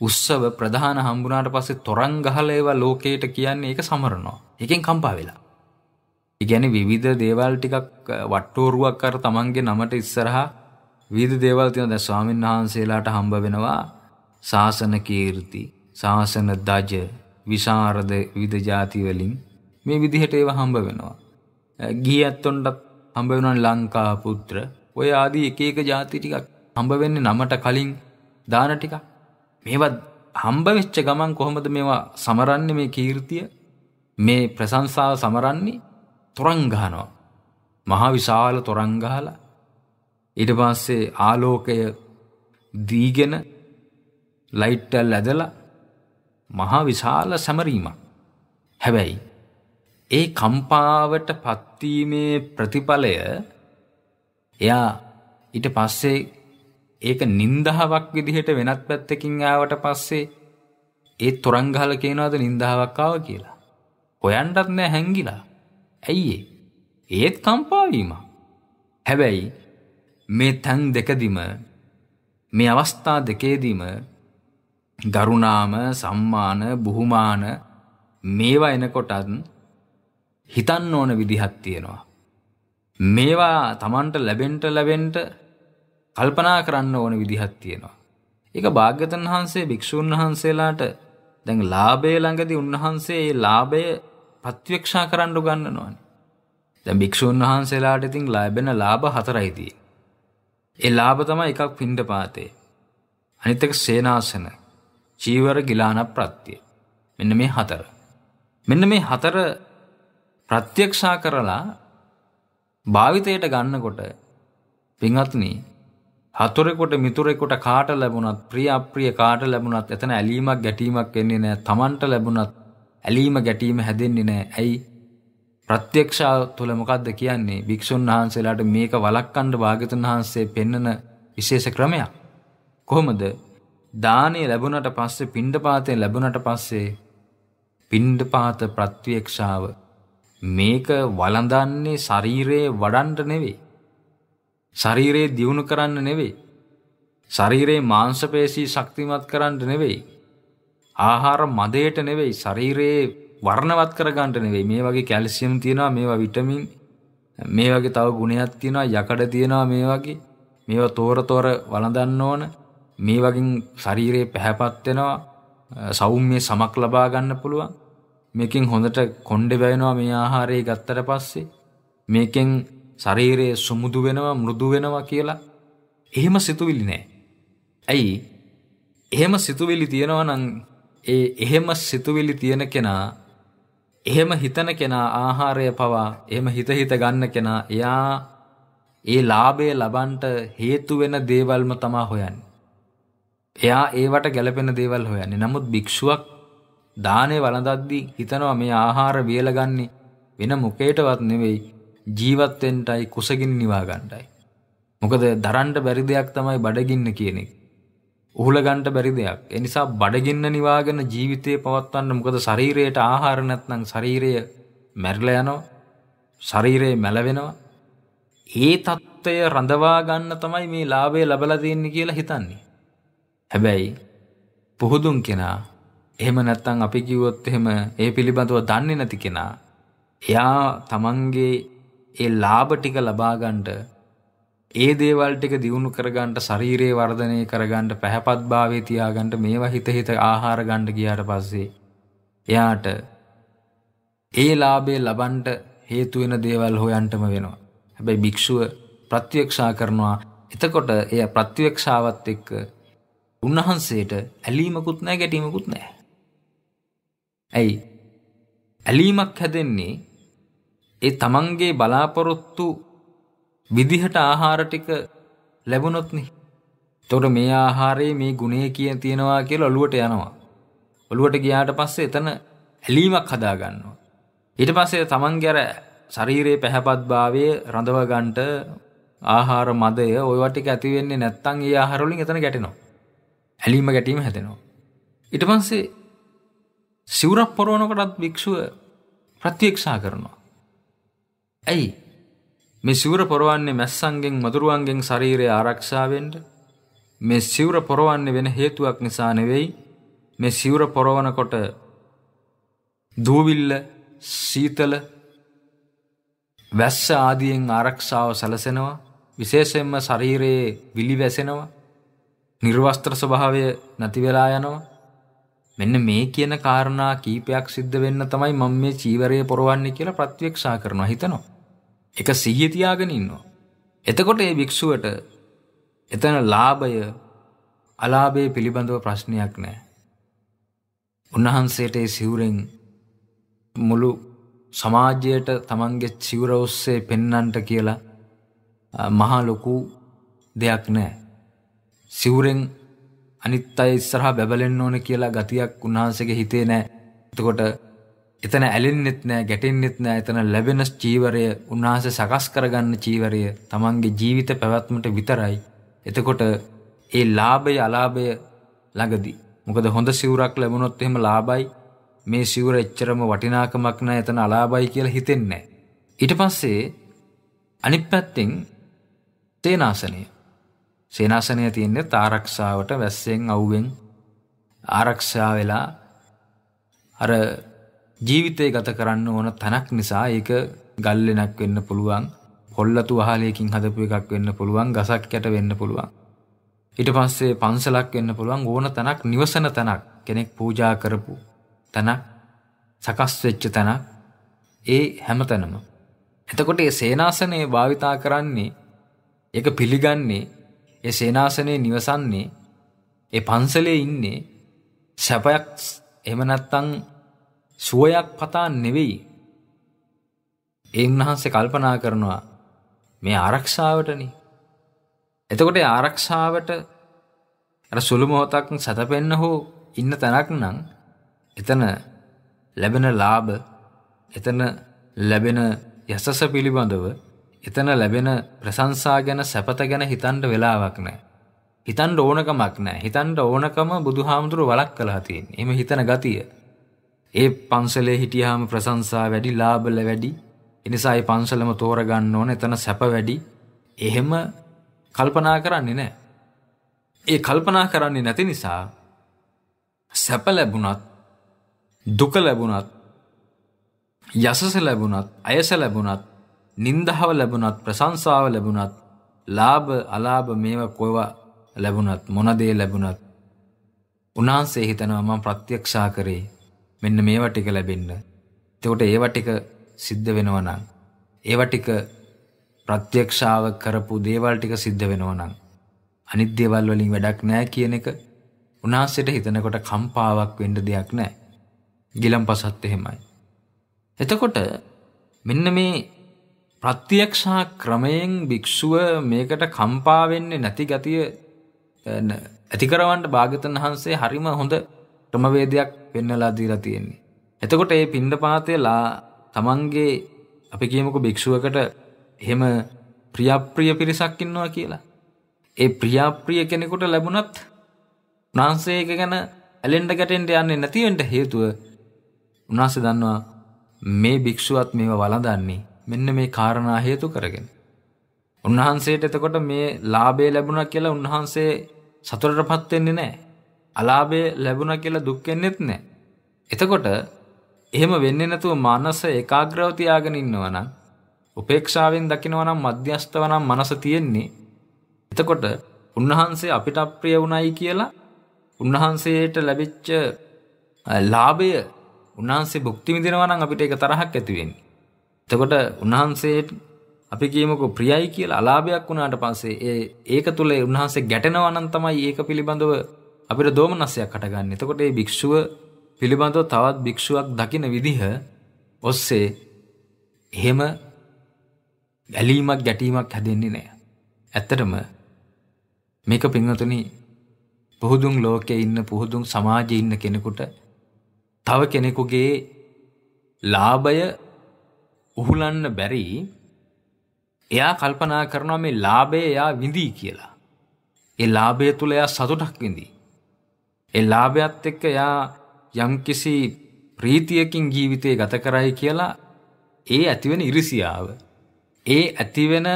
උත්සව ප්‍රධාන හම්බුනාට පස්සේ තොරන් ගහලා ඒවා ලෝකයට කියන්නේ ඒක සමරනවා. එකෙන් කම්පා වෙලා. ඒ කියන්නේ විවිධ දේවල් ටිකක් වට්ටෝරුවක් අර තමන්ගේ නමට ඉස්සරහා විවිධ දේවල් තියෙනවා. දැන් ස්වාමින්වහන්සේලාට හම්බ වෙනවා ශාසන කීර්ති, ශාසන දජ, විශාරද විවිධ ಜಾති වලින් මේ විදිහට ඒවා හම්බ වෙනවා. ගිහියත්ොන්ට හම්බ වෙනවා ලංකා පුත්‍ර. ඔය ආදී එක එක ಜಾති ටිකක් හම්බ වෙන්නේ නමට කලින් දාන ටිකක්. මේවා හම්බ වෙච්ච ගමන් කොහොමද මේවා සමරන්නේ මේ කීර්තිය? මේ ප්‍රශංසාව සමරන්නේ තොරන් ගහනවා. මහා විශාල තොරන් ගහලා ඊට පස්සේ ආලෝකය දීගෙන ලයිට්ටල් ඇදලා මහා විශාල සැමරීමක්. හැබැයි ඒ කම්පාවට පත්වීමේ ප්‍රතිඵලය එයා ඊට පස්සේ ඒක නින්දාවක් විදිහට වෙනත් පැත්තකින් ආවට පස්සේ ඒ තරංගහල කියනවාද නින්දාවක් ආව කියලා. හොයන්නත් නෑ හැංගිලා. ඇයි ඒත් කම්පා හැබැයි මේ තන් දෙකදිම මේ අවස්ථා දෙකේදීම ගරුණාම සම්මාන බුහුමාන මේවා එනකොටත් හිතන්න ඕන විදිහක් තියෙනවා. මේවා Tamanට ලැබෙන්ට ලැබෙන්ට කල්පනා කරන්න ඕන විදිහක් තියෙනවා. ඒක භාග්‍යවතුන් වහන්සේ භික්ෂුන් වහන්සේලාට දැන් ලාභය ළඟදී උන්වහන්සේ ඒ ලාභය ප්‍රත්‍යක්ෂා කරන්න උගන්වනවානේ. දැන් භික්ෂුන් වහන්සේලාට ඉතින් ලැබෙන ලාභ හතරයි තියෙන්නේ. ඒ ලාභ තමයි එකක් පින්ඩපාතේ. අනිත් එක සේනාසන. චීවර ගිලාන ප්‍රත්‍ය. මෙන්න මේ හතර. මෙන්න මේ හතර ප්‍රත්‍යක්ෂා කරලා භාවිතයට ගන්නකොට පින්වත්නි හතුරෙකුට මිතුරෙකුට කාට ලැබුණත් ප්‍රිය අප්‍රිය කාට ලැබුණත් එතන ඇලීමක් ගැටීමක් වෙන්නේ නැහැ. Tamanට ලැබුණත් ඇලීම ගැටීම හැදෙන්නේ නැහැ. ඇයි? ප්‍රත්‍යක්ෂා තුළ මොකද්ද කියන්නේ? භික්ෂුන් වහන්සේලාට මේක වළක්වන්න භාග්‍යතුන් වහන්සේ පෙන්වන විශේෂ ක්‍රමයක්. කොහොමද? දානේ ලැබුණට පස්සේ පිණ්ඩපාතයෙන් ලැබුණට පස්සේ පිණ්ඩපාත ප්‍රත්‍යක්ෂාව මේක වළඳන්නේ ශරීරයේ වඩන්න නෙවෙයි. ශරීරයේ දියුණු කරන්න නෙවෙයි. ශරීරයේ මාංශ පේශී ශක්තිමත් කරන්න නෙවෙයි. ආහාර මදයට නෙවෙයි ශරීරයේ වර්ණවත් කරගන්න නෙවෙයි. මේ වගේ කැල්සියම් තියෙනවා, මේවා විටමින්, මේ වගේ තව ගුණයක් තියෙනවා, යකඩ තියෙනවා මේ වගේ. මේවා තෝර තෝර වළඳන්න ඕන. මේ වගේ ශරීරයේ පැහැපත් වෙනවා සෞම්‍ය සමක් ලබා ගන්න පුළුවන් මේකෙන් හොඳට කොණ්ඩේ වැයෙනවා මේ ආහාරය ගත්තට පස්සේ මේකෙන් ශරීරයේ සුමුදු වෙනවා මෘදු වෙනවා කියලා එහෙම සිතුවිලි නෑ ඇයි එහෙම සිතුවිලි තියෙනවා නම් ඒ එහෙම සිතුවිලි තියෙන කෙනා එහෙම හිතන කෙනා ආහාරය පවා එහෙම හිත හිත ගන්න කෙනා එයා ඒ ලාභය ලබන්ට හේතු වෙන දේවල්ම තමා හොයන්නේ එයා ඒවට ගැලපෙන දේවල් හොයන්නේ. නමුත් භික්ෂුවක් දානේ වළඳද්දී හිතනවා මේ ආහාර වියලගන්නේ වෙන මොකේටවත් නෙවෙයි ජීවත් වෙන්නයි කුසගින්න නිවා ගන්නයි. මොකද දරන්න බැරි දෙයක් තමයි බඩගින්න කියන එක. උහුල ගන්නට බැරි දෙයක්. ඒ නිසා බඩගින්න නිවාගෙන ජීවිතේ පවත්වන්න මොකද ශරීරයට ආහාර නැත්නම් ශරීරය මැරිලා යනවා. ශරීරය මැලවෙනවා. ඒ தত্ত্বය රඳවා ගන්න තමයි මේ ලාභය ලැබලා තියෙන්නේ කියලා හිතන්නේ. හැබැයි පුහුදුන් කෙනා එහෙම නැත්තං අපි කිව්වොත් එහෙම ඒ පිළිබඳව දන්නේ නැති කෙනා එයා තමන්ගේ ඒ ලාභ ටික ලබාගන්ට ඒ දේවල් ටික දියුණු කරගන්නට ශරීරයේ වර්ධනය කරගන්න පැහැපත්භාවයේ තියාගන්න මේවා හිත හිත ආහාර ගන්න ගියාට පස්සේ එයාට ඒ ලාභේ ලබන්න හේතු වෙන දේවල් හොයන්ටම වෙනවා. හැබැයි භික්ෂුව ප්‍රත්‍යක්ෂා කරනවා. එතකොට එයා ප්‍රත්‍යක්ෂාවත් එක්ක උන්වහන්සේට ඇලීමකුත් නැහැ ගැටීමකුත් නැහැ. ඇයි? ඇලීමක් හැදෙන්නේ ඒ තමන්ගේ බලාපොරොත්තු විදිහට ආහාර ටික ලැබුණොත් නේ. එතකොට මේ ආහාරයේ මේ ගුණය කියන තියනවා කියලා ඔළුවට යනවා. ඔළුවට ගියාට පස්සේ එතන ඇලීමක් හදා ගන්නවා. ඊට පස්සේ තමන්ගේ අර ශරීරයේ පැහැපත්භාවය රඳව ගන්නට ආහාර මදය ඔය ටික ඇති වෙන්නේ නැත්නම් ඒ ආහාර වලින් එතන ගැටෙනවා. ඇලීම ගැටීම හැදෙනවා. ඉට පන්සේ සිවරක් පොරුවනකටත් භික්‍ෂුව ප්‍රතිවේක්ෂා කරනවා. ඇයි මේ සිවර පොරවන්නේ මැස්සන්ගෙන් මදුරුවන්ගෙන් ශරීරය ආරක්ෂාවෙන්ට මේ සිවර පොරවන්නේ වෙන හේතුවක් නිසා නෙවෙයි මේ සිවර පොරවනකොට දූවිල්ල සීතල වැස්ස ආදියෙන් ආරක්ෂාව සැලසෙනවා විශේෂයෙන්ම ශරීරයේ විලි වැසෙනවා නිර්වස්ත්‍ර ස්වභාවය නැති වෙලා යනවා. මෙන්න මේ කියන කාරණා කීපයක් සිද්ධ වෙන්න තමයි මම මේ චීවරය පොරවන්නේ කියලා ප්‍රත්‍යක්ෂා කරනවා හිතනවා. එක සිහිය තියාගෙන ඉන්නවා. එතකොට මේ භික්ෂුවට එතන ලාභය අලාභයේ පිළිබඳව ප්‍රශ්නයක් නැහැ. උන්වහන්සේට ඒ සිවුරෙන් මුළු සමාජයට තමන්ගේ සිවුර ඔස්සේ පෙන්වන්නට කියලා මහා ලොකු දෙයක් නැහැ. සිවුරෙන් අනිත් අය ඉස්සරහා බැබලෙන්න ඕන කියලා ගතියක් උන්වහන්සේගේ හිතේ නැහැ. එතකොට එතන ඇලෙන්නෙත් නෑ ගැටෙන්නෙත් නෑ එතන ලැබෙන චීවරය උන්වහන්සේ සකස් කරගන්න චීවරය තමන්ගේ ජීවිත පැවැත්මට විතරයි. එතකොට ඒ ලාභය අලාභය ළඟදී. මොකද හොඳ සිවුරක් ලැබුණොත් එහෙම ලාභයි. මේ සිවුර එච්චරම වටිනාකමක් නෑ එතන අලාභයි කියලා හිතෙන්නේ නෑ. ඊට පස්සේ අනිත් පැත්තෙන් තේනාසනය සේනාසනය තියෙන්නේ ආරක්ෂාවට වැස්සෙන් අවුවෙන් ආරක්ෂා වෙලා අර ජීවිතය ගත කරන්න ඕන තනක් නිසා ඒක ගල්ලෙනක් වෙන්න පුළුවන් පොල්ලතු වහලයකින් හදපු එකක් වෙන්න පුළුවන් ගසක් යට වෙන්න පුළුවන් ඊට පස්සේ පන්සලක් වෙන්න පුළුවන් ඕන තනක් නිවසන තනක් කෙනෙක් පූජා කරපු තනක් සකස් වෙච්ච තනක් ඒ හැමතැනම එතකොට ඒ සේනාසනය භාවිතා කරන්නේ ඒක පිළිගන්නේ ඒ සේනාසනේ නිවසන්නේ ඒ පන්සලේ ඉන්නේ සැපයක් එහෙම නැත්නම් සුවයක් පතා නෙවෙයි. ඒ උන්වහන්සේ කල්පනා කරනවා මේ ආරක්ෂාවටනේ. එතකොට ඒ ආරක්ෂාවට අර සුළු මොහොතක් සතපෙන්න හෝ ඉන්න තැනක් නම් එතන ලැබෙන ලාභ එතන ලැබෙන යසස පිළිබඳව එතන ලැබෙන ප්‍රශංසා ගැන සැපත ගැන හිතන්ට වෙලාවක් නෑ. හිතන්ට ඕනකමක් නෑ හිතන්ට ඕනකම බුදුහාමුදුරු වලක් කලා තියෙන් එම හිතන ගතිය. ඒ පන්සලේ හිටියහම ප්‍රශංසා වැඩි ලාබල වැඩි එනිසායි පන්සලම තෝරගන්න ඕන එතන සැප වැඩි එහෙම කල්පනා කරන්නේ නෑ. ඒ කල්පනා කරන්නේ නැති නිසා සැප ලැබුණත් දුක ලැබුණත් යසස ලැබුණත් අයස ලැබුණත් නින්දහව ලැබුණත් ප්‍රශංසාව ලැබුණත් ලාභ අලාභ මේව කොව ලැබුණත් මොනදේ ලැබුණත් උනාන්සේ හිතනවා මම ප්‍රත්‍යක්ෂා කරේ මෙන්න මේවා ටික ලැබෙන්න. එතකොට ඒවා ටික සිද්ධ වෙනවා නම් ඒවා ටික ප්‍රත්‍යක්ෂාව කරපු දේවල් ටික සිද්ධ වෙනවා නම් අනිත් දේවල් වලින් වැඩක් නැහැ කියන එක උනාසයට හිතනකොට කම්පාවක් වෙන්න දෙයක් නැහැ. ගිලම්පසත් එහෙමයි. එතකොට මෙන්න මේ ප්‍රත්‍යක්ෂා ක්‍රමයෙන් භික්ෂුව මේකට කම්පා වෙන්නේ නැති ගතිය ඇති කරවන්න භාගතන් වහන්සේ හරිම හොඳ ක්‍රමවේදයක් පෙන්වලා දීලා තියෙන්නේ. එතකොට මේ පින්ඩපාතේලා තමන්ගේ අපි කියමුකෝ භික්ෂුවකට එහෙම ප්‍රියප්‍රිය පිරිසක් ඉන්නවා කියලා. ඒ ප්‍රියප්‍රිය කෙනෙකුට ලැබුණත් උන්වහන්සේ එක ගැන ඇලෙන්න ගැටෙන්න යන්නේ නැති වෙන්න හේතුව උන්වහන්සේ දන්නවා මේ භික්ෂුවත් මේව වළඳන්නේ මෙන්න මේ කාරණා හේතු කරගෙන. උන්වහන්සේට එතකොට මේ ලාභය ලැබුණා කියලා උන්වහන්සේ සතුටටපත් වෙන්නේ නැහැ. අලාභය ලැබුණා කියලා දුක් වෙන්නෙත් නැහැ. එතකොට එහෙම වෙන්නේ නැතුව මනස ඒකාග්‍රව තියාගෙන ඉන්නවා නම් උපේක්ෂාවෙන් දකිනවා නම් මධ්‍යස්තව නම් මනස තියෙන්නේ. එතකොට උන්වහන්සේ අපිට අප්‍රිය වුණයි කියලා උන්වහන්සේට ලැබිච්ච ලාභය උන්වහන්සේ භුක්ති විඳිනවා නම් අපිට ඒක තරහක් ඇති වෙන්නේ. එතකොට උන්වහන්සේට අපි කියමුකෝ ප්‍රියයි කියලා අලාභයක් වුණාට පස්සේ ඒ ඒක තුල උන්වහන්සේ ගැටෙනවා නම් තමයි ඒක පිළිබඳව අපිට දෝමනස්සයක් හටගන්නේ. එතකොට මේ භික්ෂුව පිළිබඳව තවත් භික්ෂුවක් දකින විදිහ ඔස්සේ එහෙම ඇලීමක් ගැටීමක් හැදෙන්නේ නැහැ. ඇත්තටම මේක පින්වතුනි පුහුදුන් ලෝකයේ ඉන්න පුහුදුන් සමාජයේ ඉන්න කෙනෙකුට තව කෙනෙකුගේ ලාභය උහුලන්න බැරි එයා කල්පනා කරනවා මේ ලාභය එයා විඳී කියලා. ඒ ලාභය තුල එයා සතුටක් විඳී. ඒ ලාභයත් එක්ක එයා යම්කිසි ප්‍රීතියකින් ජීවිතය ගත කරයි කියලා ඒ ඇතිවෙන ඉරිසියාව ඒ ඇතිවෙන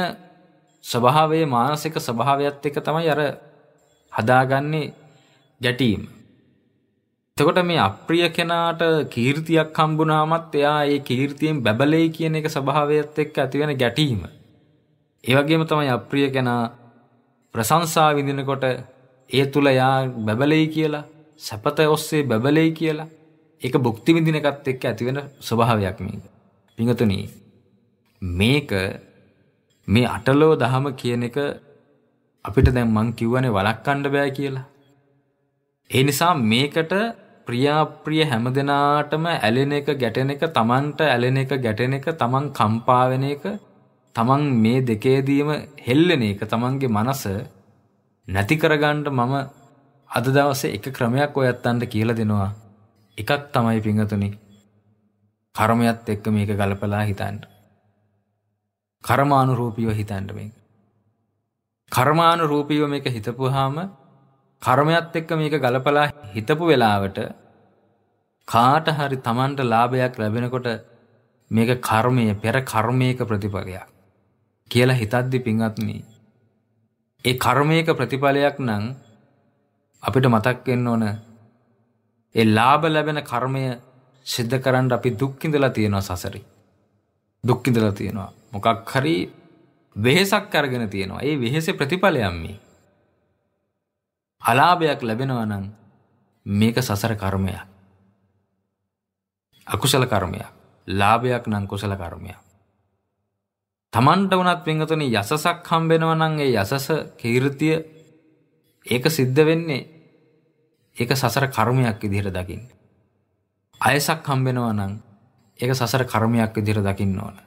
ස්වභාවයේ මානසික ස්වභාවයත් එක්ක තමයි අර හදාගන්නේ ගැටීම. එතකොට මේ අප්‍රිය කෙනාට කීර්තියක් හම්බුනාමත් එයා ඒ කීර්තියෙන් බැබලෙයි කියන එක ස්වභාවයත් එක්ක ඇතිවෙන ගැටීම. ඒ වගේම තමයි අප්‍රිය කෙනා ප්‍රශංසා විඳිනකොට ඒ තුල යා බැබලෙයි කියලා සැපත ඔස්සේ බැබලෙයි කියලා ඒක භුක්ති විඳින එකත් එක්ක ඇතිවෙන ස්වභාවයක් මේක. පිංගතුනි මේක මේ අටලෝ දහම කියන එක අපිට දැන් මං කිව්වනේ වළක්වන්න බෑ කියලා. ඒ නිසා මේකට ප්‍රියාප්‍රිය හැම දෙනාටම ඇලෙන එක ගැටෙන එක තමන්ට ඇලෙන එක ගැටෙන එක තමන් කම්පා වෙන එක තමන් මේ දෙකේදීම හෙල්ලෙන එක තමන්ගේ මනස නැති කරගන්න මම අද දවසේ එක ක්‍රමයක් ඔයත්තන්ට කියලා දෙනවා එකක් තමයි පිංගතුනි කර්මයත් එක්ක මේක ගලපලා හිතන්න කර්මානුරූපීව හිතන්න මේක කර්මානුරූපීව මේක හිතපුවාම කර්මයත් එක්ක මේක ගලපලා හිතපු වෙලාවට කාට හරි Tamanට ලාභයක් ලැබෙනකොට මේක කර්මය පෙර කර්මයක ප්‍රතිඵලයක් කියලා හිතද්දි පින්වත්නි ඒ කර්මයක ප්‍රතිඵලයක් නම් අපිට මතක් වෙන්න ඕන ඒ ලාභ ලැබෙන කර්මය සිද්ධ කරන්න අපි දුක් ඉඳලා තියෙනවා සසරේ දුක් ඉඳලා තියෙනවා මොකක් හරි වෙහෙසක් අරගෙන තියෙනවා ඒ වෙහෙසේ ප්‍රතිඵලයක් මේ අලාභයක් ලැබෙනවා නම් මේක සසර කර්මයක්. අකුසල කර්මයක්. ලාභයක් නම් කුසල කර්මයක්. තමන්ට වුණත් පින්වතුනි යසසක් හම්බෙනවා නම් ඒ යසස කීර්තිය ඒක සිද්ධ වෙන්නේ ඒක සසර කර්මයක් විදිහට දකින්න. අයසක් හම්බෙනවා නම් ඒක සසර කර්මයක් විදිහට දකින්න ඕන.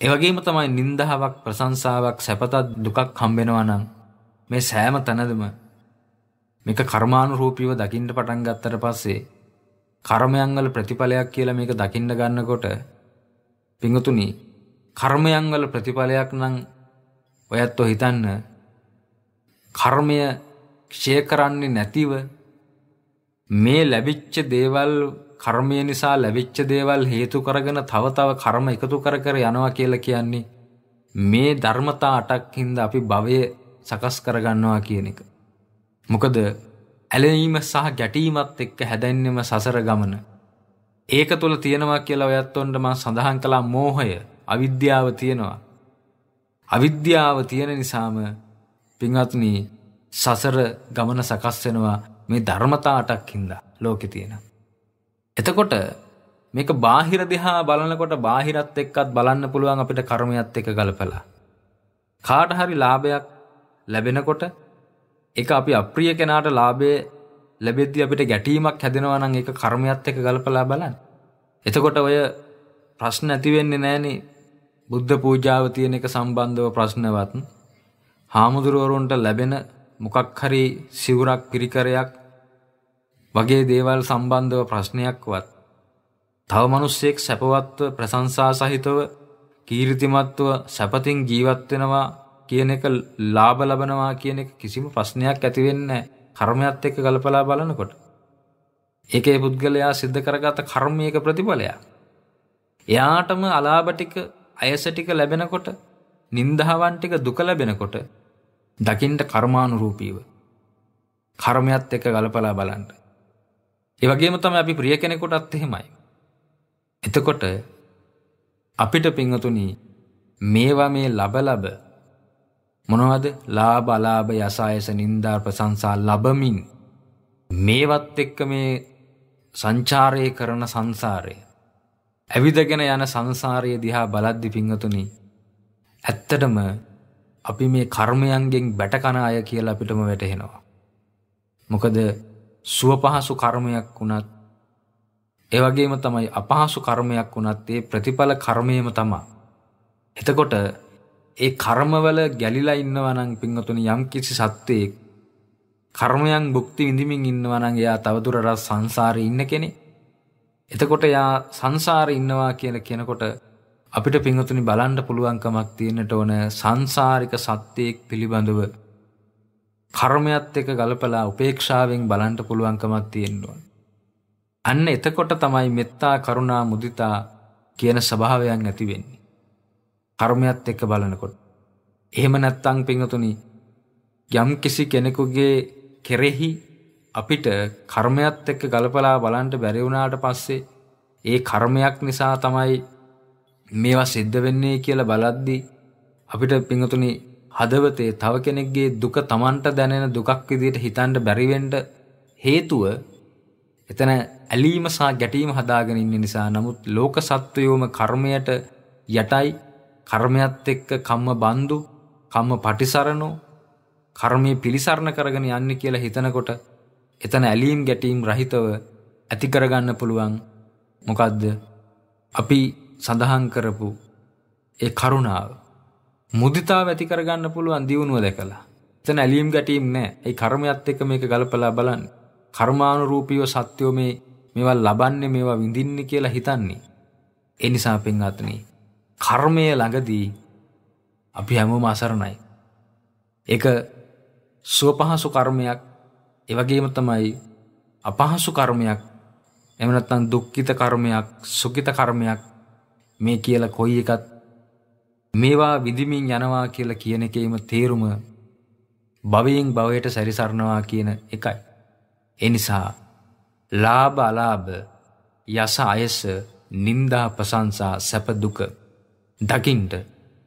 ඒ වගේම තමයි නින්දාවක් ප්‍රශංසාවක් සැපතක් දුකක් හම්බෙනවා නම් මේ සෑම තැනදම මේක කර්මානුරූපීව දකින්න පටන් ගත්තට පස්සේ කර්මයන් වල ප්‍රතිඵලයක් කියලා මේක දකින්න ගන්නකොට පිඟුතුනි කර්මයන් වල ප්‍රතිඵලයක් නම් ඔයත් හිතන්න කර්මය ක්ෂය කරන්නේ නැතිව මේ ලැබිච්ච දේවල් කර්මය නිසා ලැබිච්ච දේවල් හේතු කරගෙන තව තව කර්ම එකතු කර කර යනවා කියලා කියන්නේ මේ ධර්මතා අටක් හින්දා අපි භවය සකස් කරගන්නවා කියන එක. මොකද ඇලීම සහ ගැටීමත් එක්ක හැදැන්නෙම සසර ගමන. ඒක තුළ තියෙනවා කියලා ඔයත් ඔන්න මම සඳහන් කළා මෝහය, අවිද්‍යාව තියෙනවා. අවිද්‍යාව තියෙන නිසාම පින්වත්නි සසර ගමන සකස් වෙනවා මේ ධර්මතා අටක් හින්දා ලෝකේ තියෙන. එතකොට මේක බාහිර දිහා බලනකොට බාහිරත් එක්කත් බලන්න පුළුවන් අපිට කර්මයත් එක්ක ගලපලා. කාට හරි ලාභයක් ලැබෙනකොට එක අපි අප්‍රිය කෙනාට ලාබේ ලැබෙද්දි අපිට ගැටීමක් හැදෙනවා නම් ඒක කර්මයත් එක්ක ගලපලා බලන්න. එතකොට ඔය ප්‍රශ්න ඇති වෙන්නේ නැහෙනි. බුද්ධ පූජාව තියෙන එක සම්බන්ධව ප්‍රශ්නවත් හාමුදුරුවරුන්ට ලැබෙන මොකක් හරි සිවුරක් පිරිකරයක් වගේ දේවල් සම්බන්ධව ප්‍රශ්නයක්වත් තව මිනිස්සෙක් සැපවත්ව ප්‍රශංසා සහිතව කීර්තිමත්ව සැපතින් ජීවත් වෙනවා කියන එක ලාභ ලබනවා කියන එක කිසිම ප්‍රශ්නයක් ඇති වෙන්නේ කර්මයත් එක්ක ගලපලා බලනකොට. ඒකේ පුද්ගලයා සිද්ධ කරගත කර්මයක ප්‍රතිඵලයක්. එයාටම අලාභ ටික අයස ටික ලැබෙනකොට නින්දාවන් ටික දුක ලැබෙනකොට දකින්න කර්මානුරූපීව කර්මයත් එක්ක ගලපලා බලන්න. ඒ වගේම තමයි අපි ප්‍රිය කෙනෙකුටත් එහෙමයි. එතකොට අපිට පින්වතුනි මේවා මේ ලබ ලබ මොනවද ලාභ අලාභ යසායස නින්දා ප්‍රශංසා ලබමින් මේවත් එක්ක මේ සංචාරය කරන සංසාරය ඇවිදගෙන යන සංසාරය දිහා බලද්දි පිංහතුනි ඇත්තටම අපි මේ කර්මයන්ගෙන් බැටකන අය කියලා අපිටම වැටහෙනවා මොකද සුව පහසු කර්මයක් වුණත් ඒවගේම තමයි අපහසු කර්මයක් වුණත් ඒ ප්‍රතිඵල කර්මයම තමා එතකොට ඒ කර්මවල ගැලිලා ඉන්නවා නම් පින්වතුනි යම්කිසි සත්වයෙක් කර්මයන් භුක්ති විඳිමින් ඉන්නවා නම් එයා තවදුරටත් සංසාරේ ඉන්න කෙනෙක්. එතකොට එයා සංසාරේ ඉන්නවා කියන කෙනකොට අපිට පින්වතුනි බලන්න පුළුවන්කමක් තියෙන්නට ඕන සංසාරික සත්‍යයක් පිළිබඳව කර්මයත් එක්ක ගලපලා උපේක්ෂාවෙන් බලන්න පුළුවන්කමක් තියෙනවා. අන්න එතකොට තමයි මෙත්තා කරුණා මුදිතා කියන ස්වභාවයන් ඇති වෙන්නේ. කර්මයත් එක්ක බලනකොට. එහෙම නැත්තං පිංහතුනි යම් කිසි කෙනෙකුගේ කෙරෙහි අපිට කර්මයත් එක්ක ගලපලා බලන්ට බැරිවුණාට පස්සේ ඒ කර්මයක් නිසා තමයි මේවා සිද්ධ වෙන්නේ කියලා බලද්දි අපිට පිංහතුනි හදවතේ තව කෙනෙක්ගේ දුක තමන්ට දැනෙන දුකක් විදියට හිතන්ට බැරිවෙන්ඩ හේතුව එතන ඇලීම සහ ගැටීම හදාගෙන ඉන්න නිසා නමුත් ලෝක සත්වයෝම කර්මයට යටයි කර්මයත් එක්ක කම්ම බන්දු කම්ම පටිසරණු කර්මය පිළිසරණ කරගෙන යන්න කියලා හිතනකොට එතන ඇලීම් ගැටීම් රහිතව ඇති කරගන්න පුළුවන් මොකද්ද අපි සඳහන් කරපු ඒ කරුණාව මුදිතාව ඇති කරගන්න පුළුවන් දියුණුව දැකලා එතන ඇලීම් ගැටීම් නැහැ ඒ කර්මයත් එක්ක මේක ගලපලා බලන්න කර්මානුරූපීව සත්‍යෝ මේ මේවා ලබන්නේ මේවා විඳින්නේ කියලා හිතන්නේ ඒ නිසා පින්වත්නි කර්මය ළඟදී අපි හැමෝම අසරණයි. ඒක සුවපහසු කර්මයක් එවගේම තමයි අපහසු කර්මයක් එහෙම නැත්නම් දුක්ඛිත කර්මයක් සුඛිත කර්මයක් මේ කියලා කොයි එකත් මේවා විඳිමින් යනවා කියලා කියන එකේම තේරුම භවයෙන් භවයට සැරිසරනවා කියන එකයි. ඒ නිසා ලාභ අලාභ යස අයස නිന്ദා ප්‍රශංසා සැප දුක දකින්ට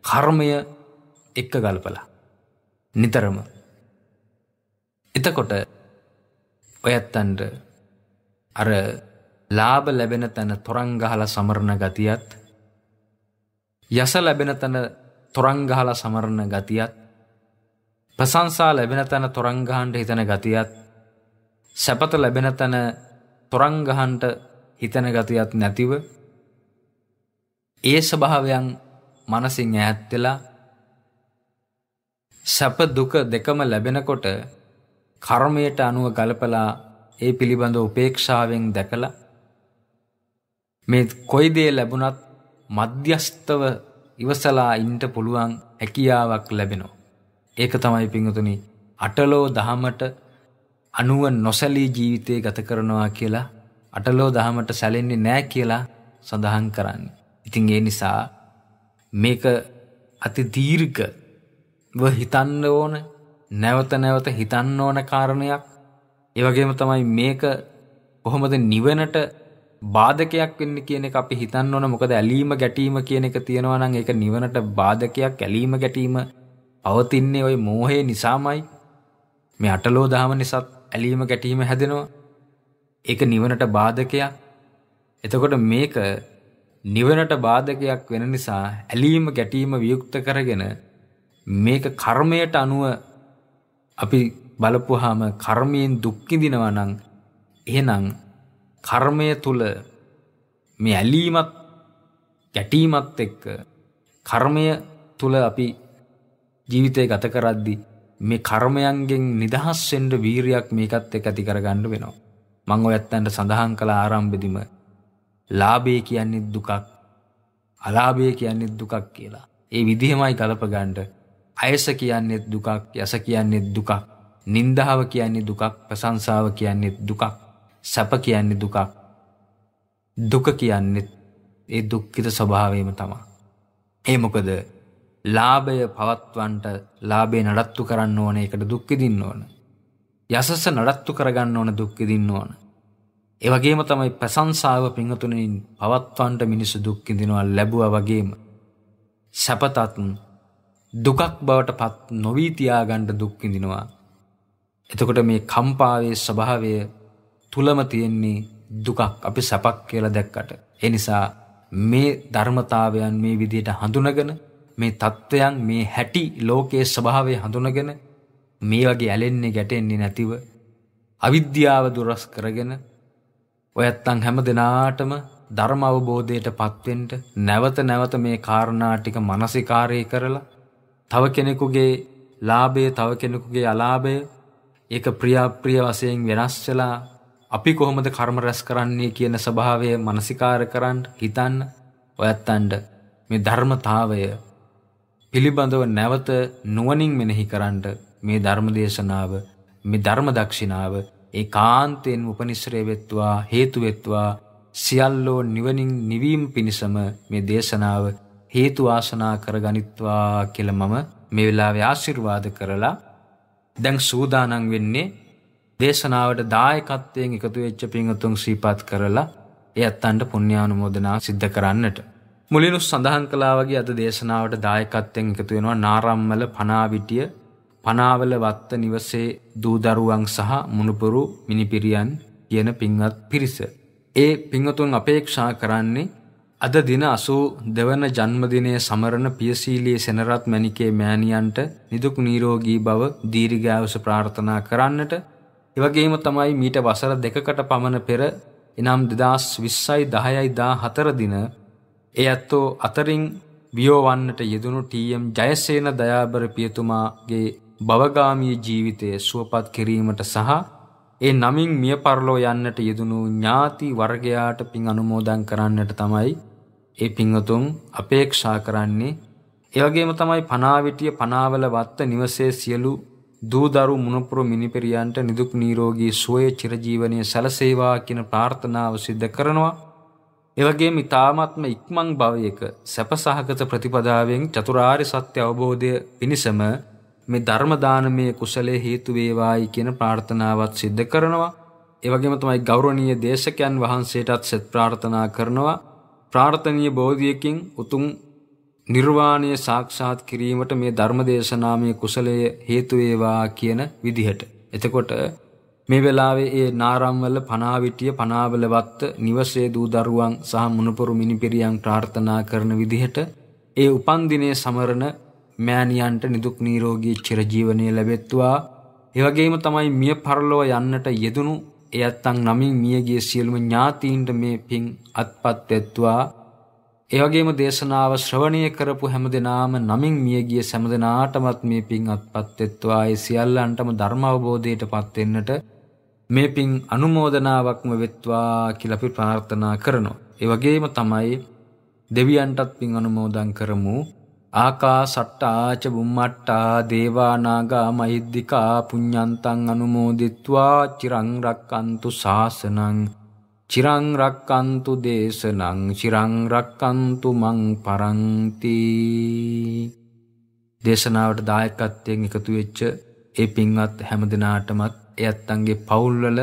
කර්මය එක්ක ගලපලා නිතරම එතකොට ඔයත්තන්ට අර ලාභ ලැබෙන තැන තොරංගහල සමරණ ගතියත් යස ලැබෙන තැන තොරංගහල සමරණ ගතියත් ප්‍රසංසා ලැබෙන තැන තොරංගහන්ට හිතන ගතියත් සැපත ලැබෙන තැන තොරංගහන්ට හිතන ගතියත් නැතිව ඒ ස්වභාවයන් මනසින් ඈත් වෙලා සැප දුක දෙකම ලැබෙනකොට කර්මයට අනුව ගලපලා ඒ පිළිබඳ උපේක්ෂාවෙන් දැකලා මේ කොයි දේ ලැබුණත් මධ්‍යස්තව ඉවසලා ඉන්න පුළුවන් හැකියාවක් ලැබෙනවා. ඒක තමයි පිංගුතුනි අටලෝ දහමට අනුව නොසැලී ජීවිතය ගත කරනවා කියලා අටලෝ දහමට සැලෙන්නේ නැහැ කියලා සඳහන් කරන්නේ. ඉතින් ඒ නිසා මේක අති දීර්ඝව හිතන්න ඕන නැවත නැවත හිතන්න ඕන කාරණයක් ඒ වගේම තමයි මේක කොහොමද නිවනට බාධකයක් වෙන්න කියන එක අපි හිතන්න ඕන මොකද ඇලීම ගැටීම කියන එක තියෙනවා නම් ඒක නිවනට බාධකයක් ඇලීම ගැටීම පවතින්නේ ওই මෝහය නිසාමයි මේ අටලෝ දහම නිසාත් ඇලීම ගැටීම හැදෙනවා ඒක නිවනට බාධකයක් එතකොට මේක නිවනට බාධකයක් වෙන නිසා ඇලීම ගැටීම වියුක්ත කරගෙන මේක කර්මයට අනුව අපි බලපුවාම කර්මයෙන් දුක් විඳිනවා නම් එහෙනම් කර්මය තුල මේ ඇලීමත් ගැටීමත් එක්ක කර්මය තුල අපි ජීවිතය ගත කරද්දී මේ කර්මයන්ගෙන් නිදහස් වෙන්න වීරියක් මේකත් එක්ක ඇති කරගන්න වෙනවා මම ඔයත් අන්ට සඳහන් කළ ආරම්භෙදිම ලාබේ කියන්නේ දුකක් අලාභය කියන්නේ දුකක් කියලා. ඒ විදිහමයි කලපගන්ඩ අයස කියන්නේෙත් දුකක් යස කියන්නේෙත් දුකක් නින්දාව කියන්නේ දුකක් ප්‍රසංසාව කියන්නේෙත් දුකක් සැප කියන්නේ දුකක් දුක කියන්නේෙත් ඒ දුක්කිත ස්වභාවයම තමා. ඒ මොකද ලාභය පවත්වන්ට ලාබේ නඩත්තු කරන්න ඕන එකට දුක්කිදින්න ඕන. යසස නඩත්තු කරගන්න ඕන දුක්කිදින්න ඕන. ඒ වගේම තමයි ප්‍රශංසාව පිංහතුනෙන් පවත්වන්නට මිනිස්සු දුක් විඳිනවා ලැබුවා වගේම සැපතත් දුකක් බවට පත් නොවී තියාගන්න දුක් විඳිනවා එතකොට මේ කම්පාවේ ස්වභාවය තුලම තියෙන්නේ දුකක් අපි සැපක් කියලා දැක්කට ඒ නිසා මේ ධර්මතාවයන් මේ විදිහට හඳුනගෙන මේ தත්වයන් මේ හැටි ලෝකයේ ස්වභාවය හඳුනගෙන මේ වගේ ඇලෙන්නේ ගැටෙන්නේ නැතිව අවිද්‍යාව දුරස් කරගෙන ඔයත්තන් හැම දෙනාටම ධර්ම අවබෝධයට පත්වෙන්ට නැවත නැවත මේ කාරණාටික මනසිකාරය කරලා තව කෙනෙකුගේ ලාභය තව කෙනෙකුගේ අලාභය ඒක ප්‍රියාප්‍රිය වසයෙන් වෙනස්චලා අපි කොහොමද කර්ම රැස් කරන්නේ කියන ස්වභාවය මනසිකාර කරන්න හිතන්න ඔයත්තන්ට මේ ධර්මතාවය පිළිබඳව නැවත නුවණින් මෙනෙහි කරන්න මේ ධර්ම දේශනාව මේ ධර්ම දක්ෂිනාව ඒ කාන්තයෙන් උපනිශ්‍රය වෙත්වා හේතුවෙත්වා සියල්ලෝ නිවනින් නිවීම් පිණිසම මේ දේශනාව හේතු ආසනා කරගනිත්වා කියල මම මේ වෙලාවේ ආශිර්වාද කරලා දැන් සූදානන් වෙන්නේ දේශනාවට දායකත්වයෙන් එකතු වෙච්ච පිංහතුන් සීපත් කරලා ඒ අත්තන්ට පුුණ්‍යානුමෝදනා සිද්ධ කරන්නට. මුලිනුස් සඳහන් කලාවගේ අද දේශනාවට දායකත්වයෙන් එකතු වෙනවා නාරම්මල පනාවිටිය පනාවල වත්ත නිවසේ දූදරුවන් සහ මුණුපුරු මිනිපිරියන් කියන පින්වත් පිරිස. ඒ පින්වතුන් අපේක්ෂා කරන්නේ අද දින 82 වන ජන්මදිනයේ සමරන පියසීලී සෙනරත් මණිකේ මෑණියන්ට නිදුක් නිරෝගී බව දීර්ඝායුෂ ප්‍රාර්ථනා කරන්නට එවැගේම තමයි මීට වසර දෙකකට පමණ පෙර එනම් 2020යි 10යි 14 දින ඒ ඇත්තෝ අතරින් වියෝවන්නට යෙදුණු ටීඑම් ජයසේන දයාබර පියතුමාගේ භවගාමී ජීවිතය සුවපත් කිරීමට සහ ඒ නමින් මිය පරලෝ යන්නට යෙදුණු ඥාති වර්ගයාට පින් අනුමෝදන් කරන්නට තමයි ඒ පින්වතුන් අපේක්ෂා කරන්නේ. ඒ වගේම තමයි පනාවිටිය පනාවල වත්ත නිවසේ සියලු දූදරු මුණපුරු මිනිපිරියන්ට නිදුක් නිරෝගී සුවය චිරජීවනයේ සැලසේවා කියන ප්‍රාර්ථනාව සිද්ධ කරනවා. එවගේම ඊ타මාත්ම ඉක්මන් භවයක සැපසහගත ප්‍රතිපදාවෙන් චතුරාර්ය සත්‍ය අවබෝධය පිණිසම මේ ධර්ම දානමය කුසලයේ හේතු වේවායි කියන ප්‍රාර්ථනාවත් සිද්ධ කරනවා. ඒ වගේම තමයි ගෞරවනීය දේශකයන් වහන්සේටත් සෙත් ප්‍රාර්ථනා කරනවා. ප්‍රාර්ථනීය බෝධියකින් උතුම් නිර්වාණය සාක්ෂාත් කිරීමට මේ ධර්ම දේශනාමය කුසලය හේතු වේවා කියන විදිහට. එතකොට මේ වෙලාවේ ඒ නාරම්වල පනාවිටිය පනාවලවත්ත නිවසේ දූ දරුවන් සහ මුණුපුරු මිනිපිරියන් ප්‍රාර්ථනා කරන විදිහට ඒ උපන් දිනේ සමරන මෑණියන්ට නිදුක් නීරෝගී චිරජීවනය ලැබෙත්වා එවගේම තමයි මිය පරලොව යන්නට යෙදුණු එයත්තං නමින් මියගේ සියලුම ඥාතීන්ට මේ පින් අත්පත්වෙත්වා එවගේම දේශනාව ශ්‍රවණය කරපු හැම දෙනාම නමින් මියගිය සැම දෙනාටමත් මේ පින් අත්පත්වෙත්වා ඒ සියල්ලන්ටම ධර්ම අවබෝධයට පත්වෙන්නට මේ පින් අනුමෝදනාවක්ම වෙත්වා කිලපි ප්‍රාර්ථනා කරනවා. එවගේම තමයි දෙවියන්ටත් පින් අනුමෝදන් කරමු ආකාසට්ටා ච බුම්මට්ටා දේවානාගා මහිද්దికා පුඤ්ඤන්තං අනුමෝදිත්වා චිරං රක්칸තු ශාසනං චිරං රක්칸තු දේශනං චිරං රක්칸තු මං පරන්ති දේශනාවට දායකත්වයෙන් එකතු වෙච්ච ඒ පින්වත් හැම දිනාටමත් එයත්න්ගේ පවුල්වල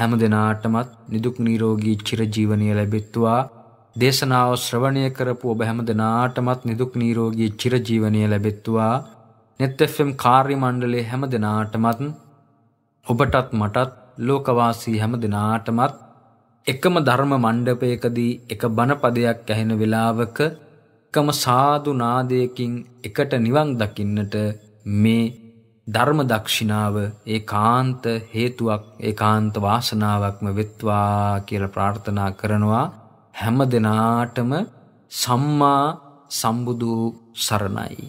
හැම දිනාටමත් නිදුක් නිරෝගී චිරජීවනය ලැබෙත්වා දේශනාව ශ්‍රවණය කරපු ඔබ හැම දෙනාටමත් නිදුක් නිරෝගී චිරජීවනය ලැබෙත්වා net fm කාර්ය මණ්ඩලයේ හැම දෙනාටමත් ඔබටත් මටත් ලෝකවාසී හැම දෙනාටමත් එකම ධර්ම මණ්ඩපයකදී එක බණපදයක් ඇහෙන වෙලාවක එකම සාදු නාදයකින් එකට නිවන් දකින්නට මේ ධර්ම දක්ෂිනාව ඒකාන්ත හේතුවක් ඒකාන්ත වාසනාවක්ම වෙත්වා කියලා ප්‍රාර්ථනා කරනවා හැම දෙනාටම සම්මා සම්බුදු සරණයි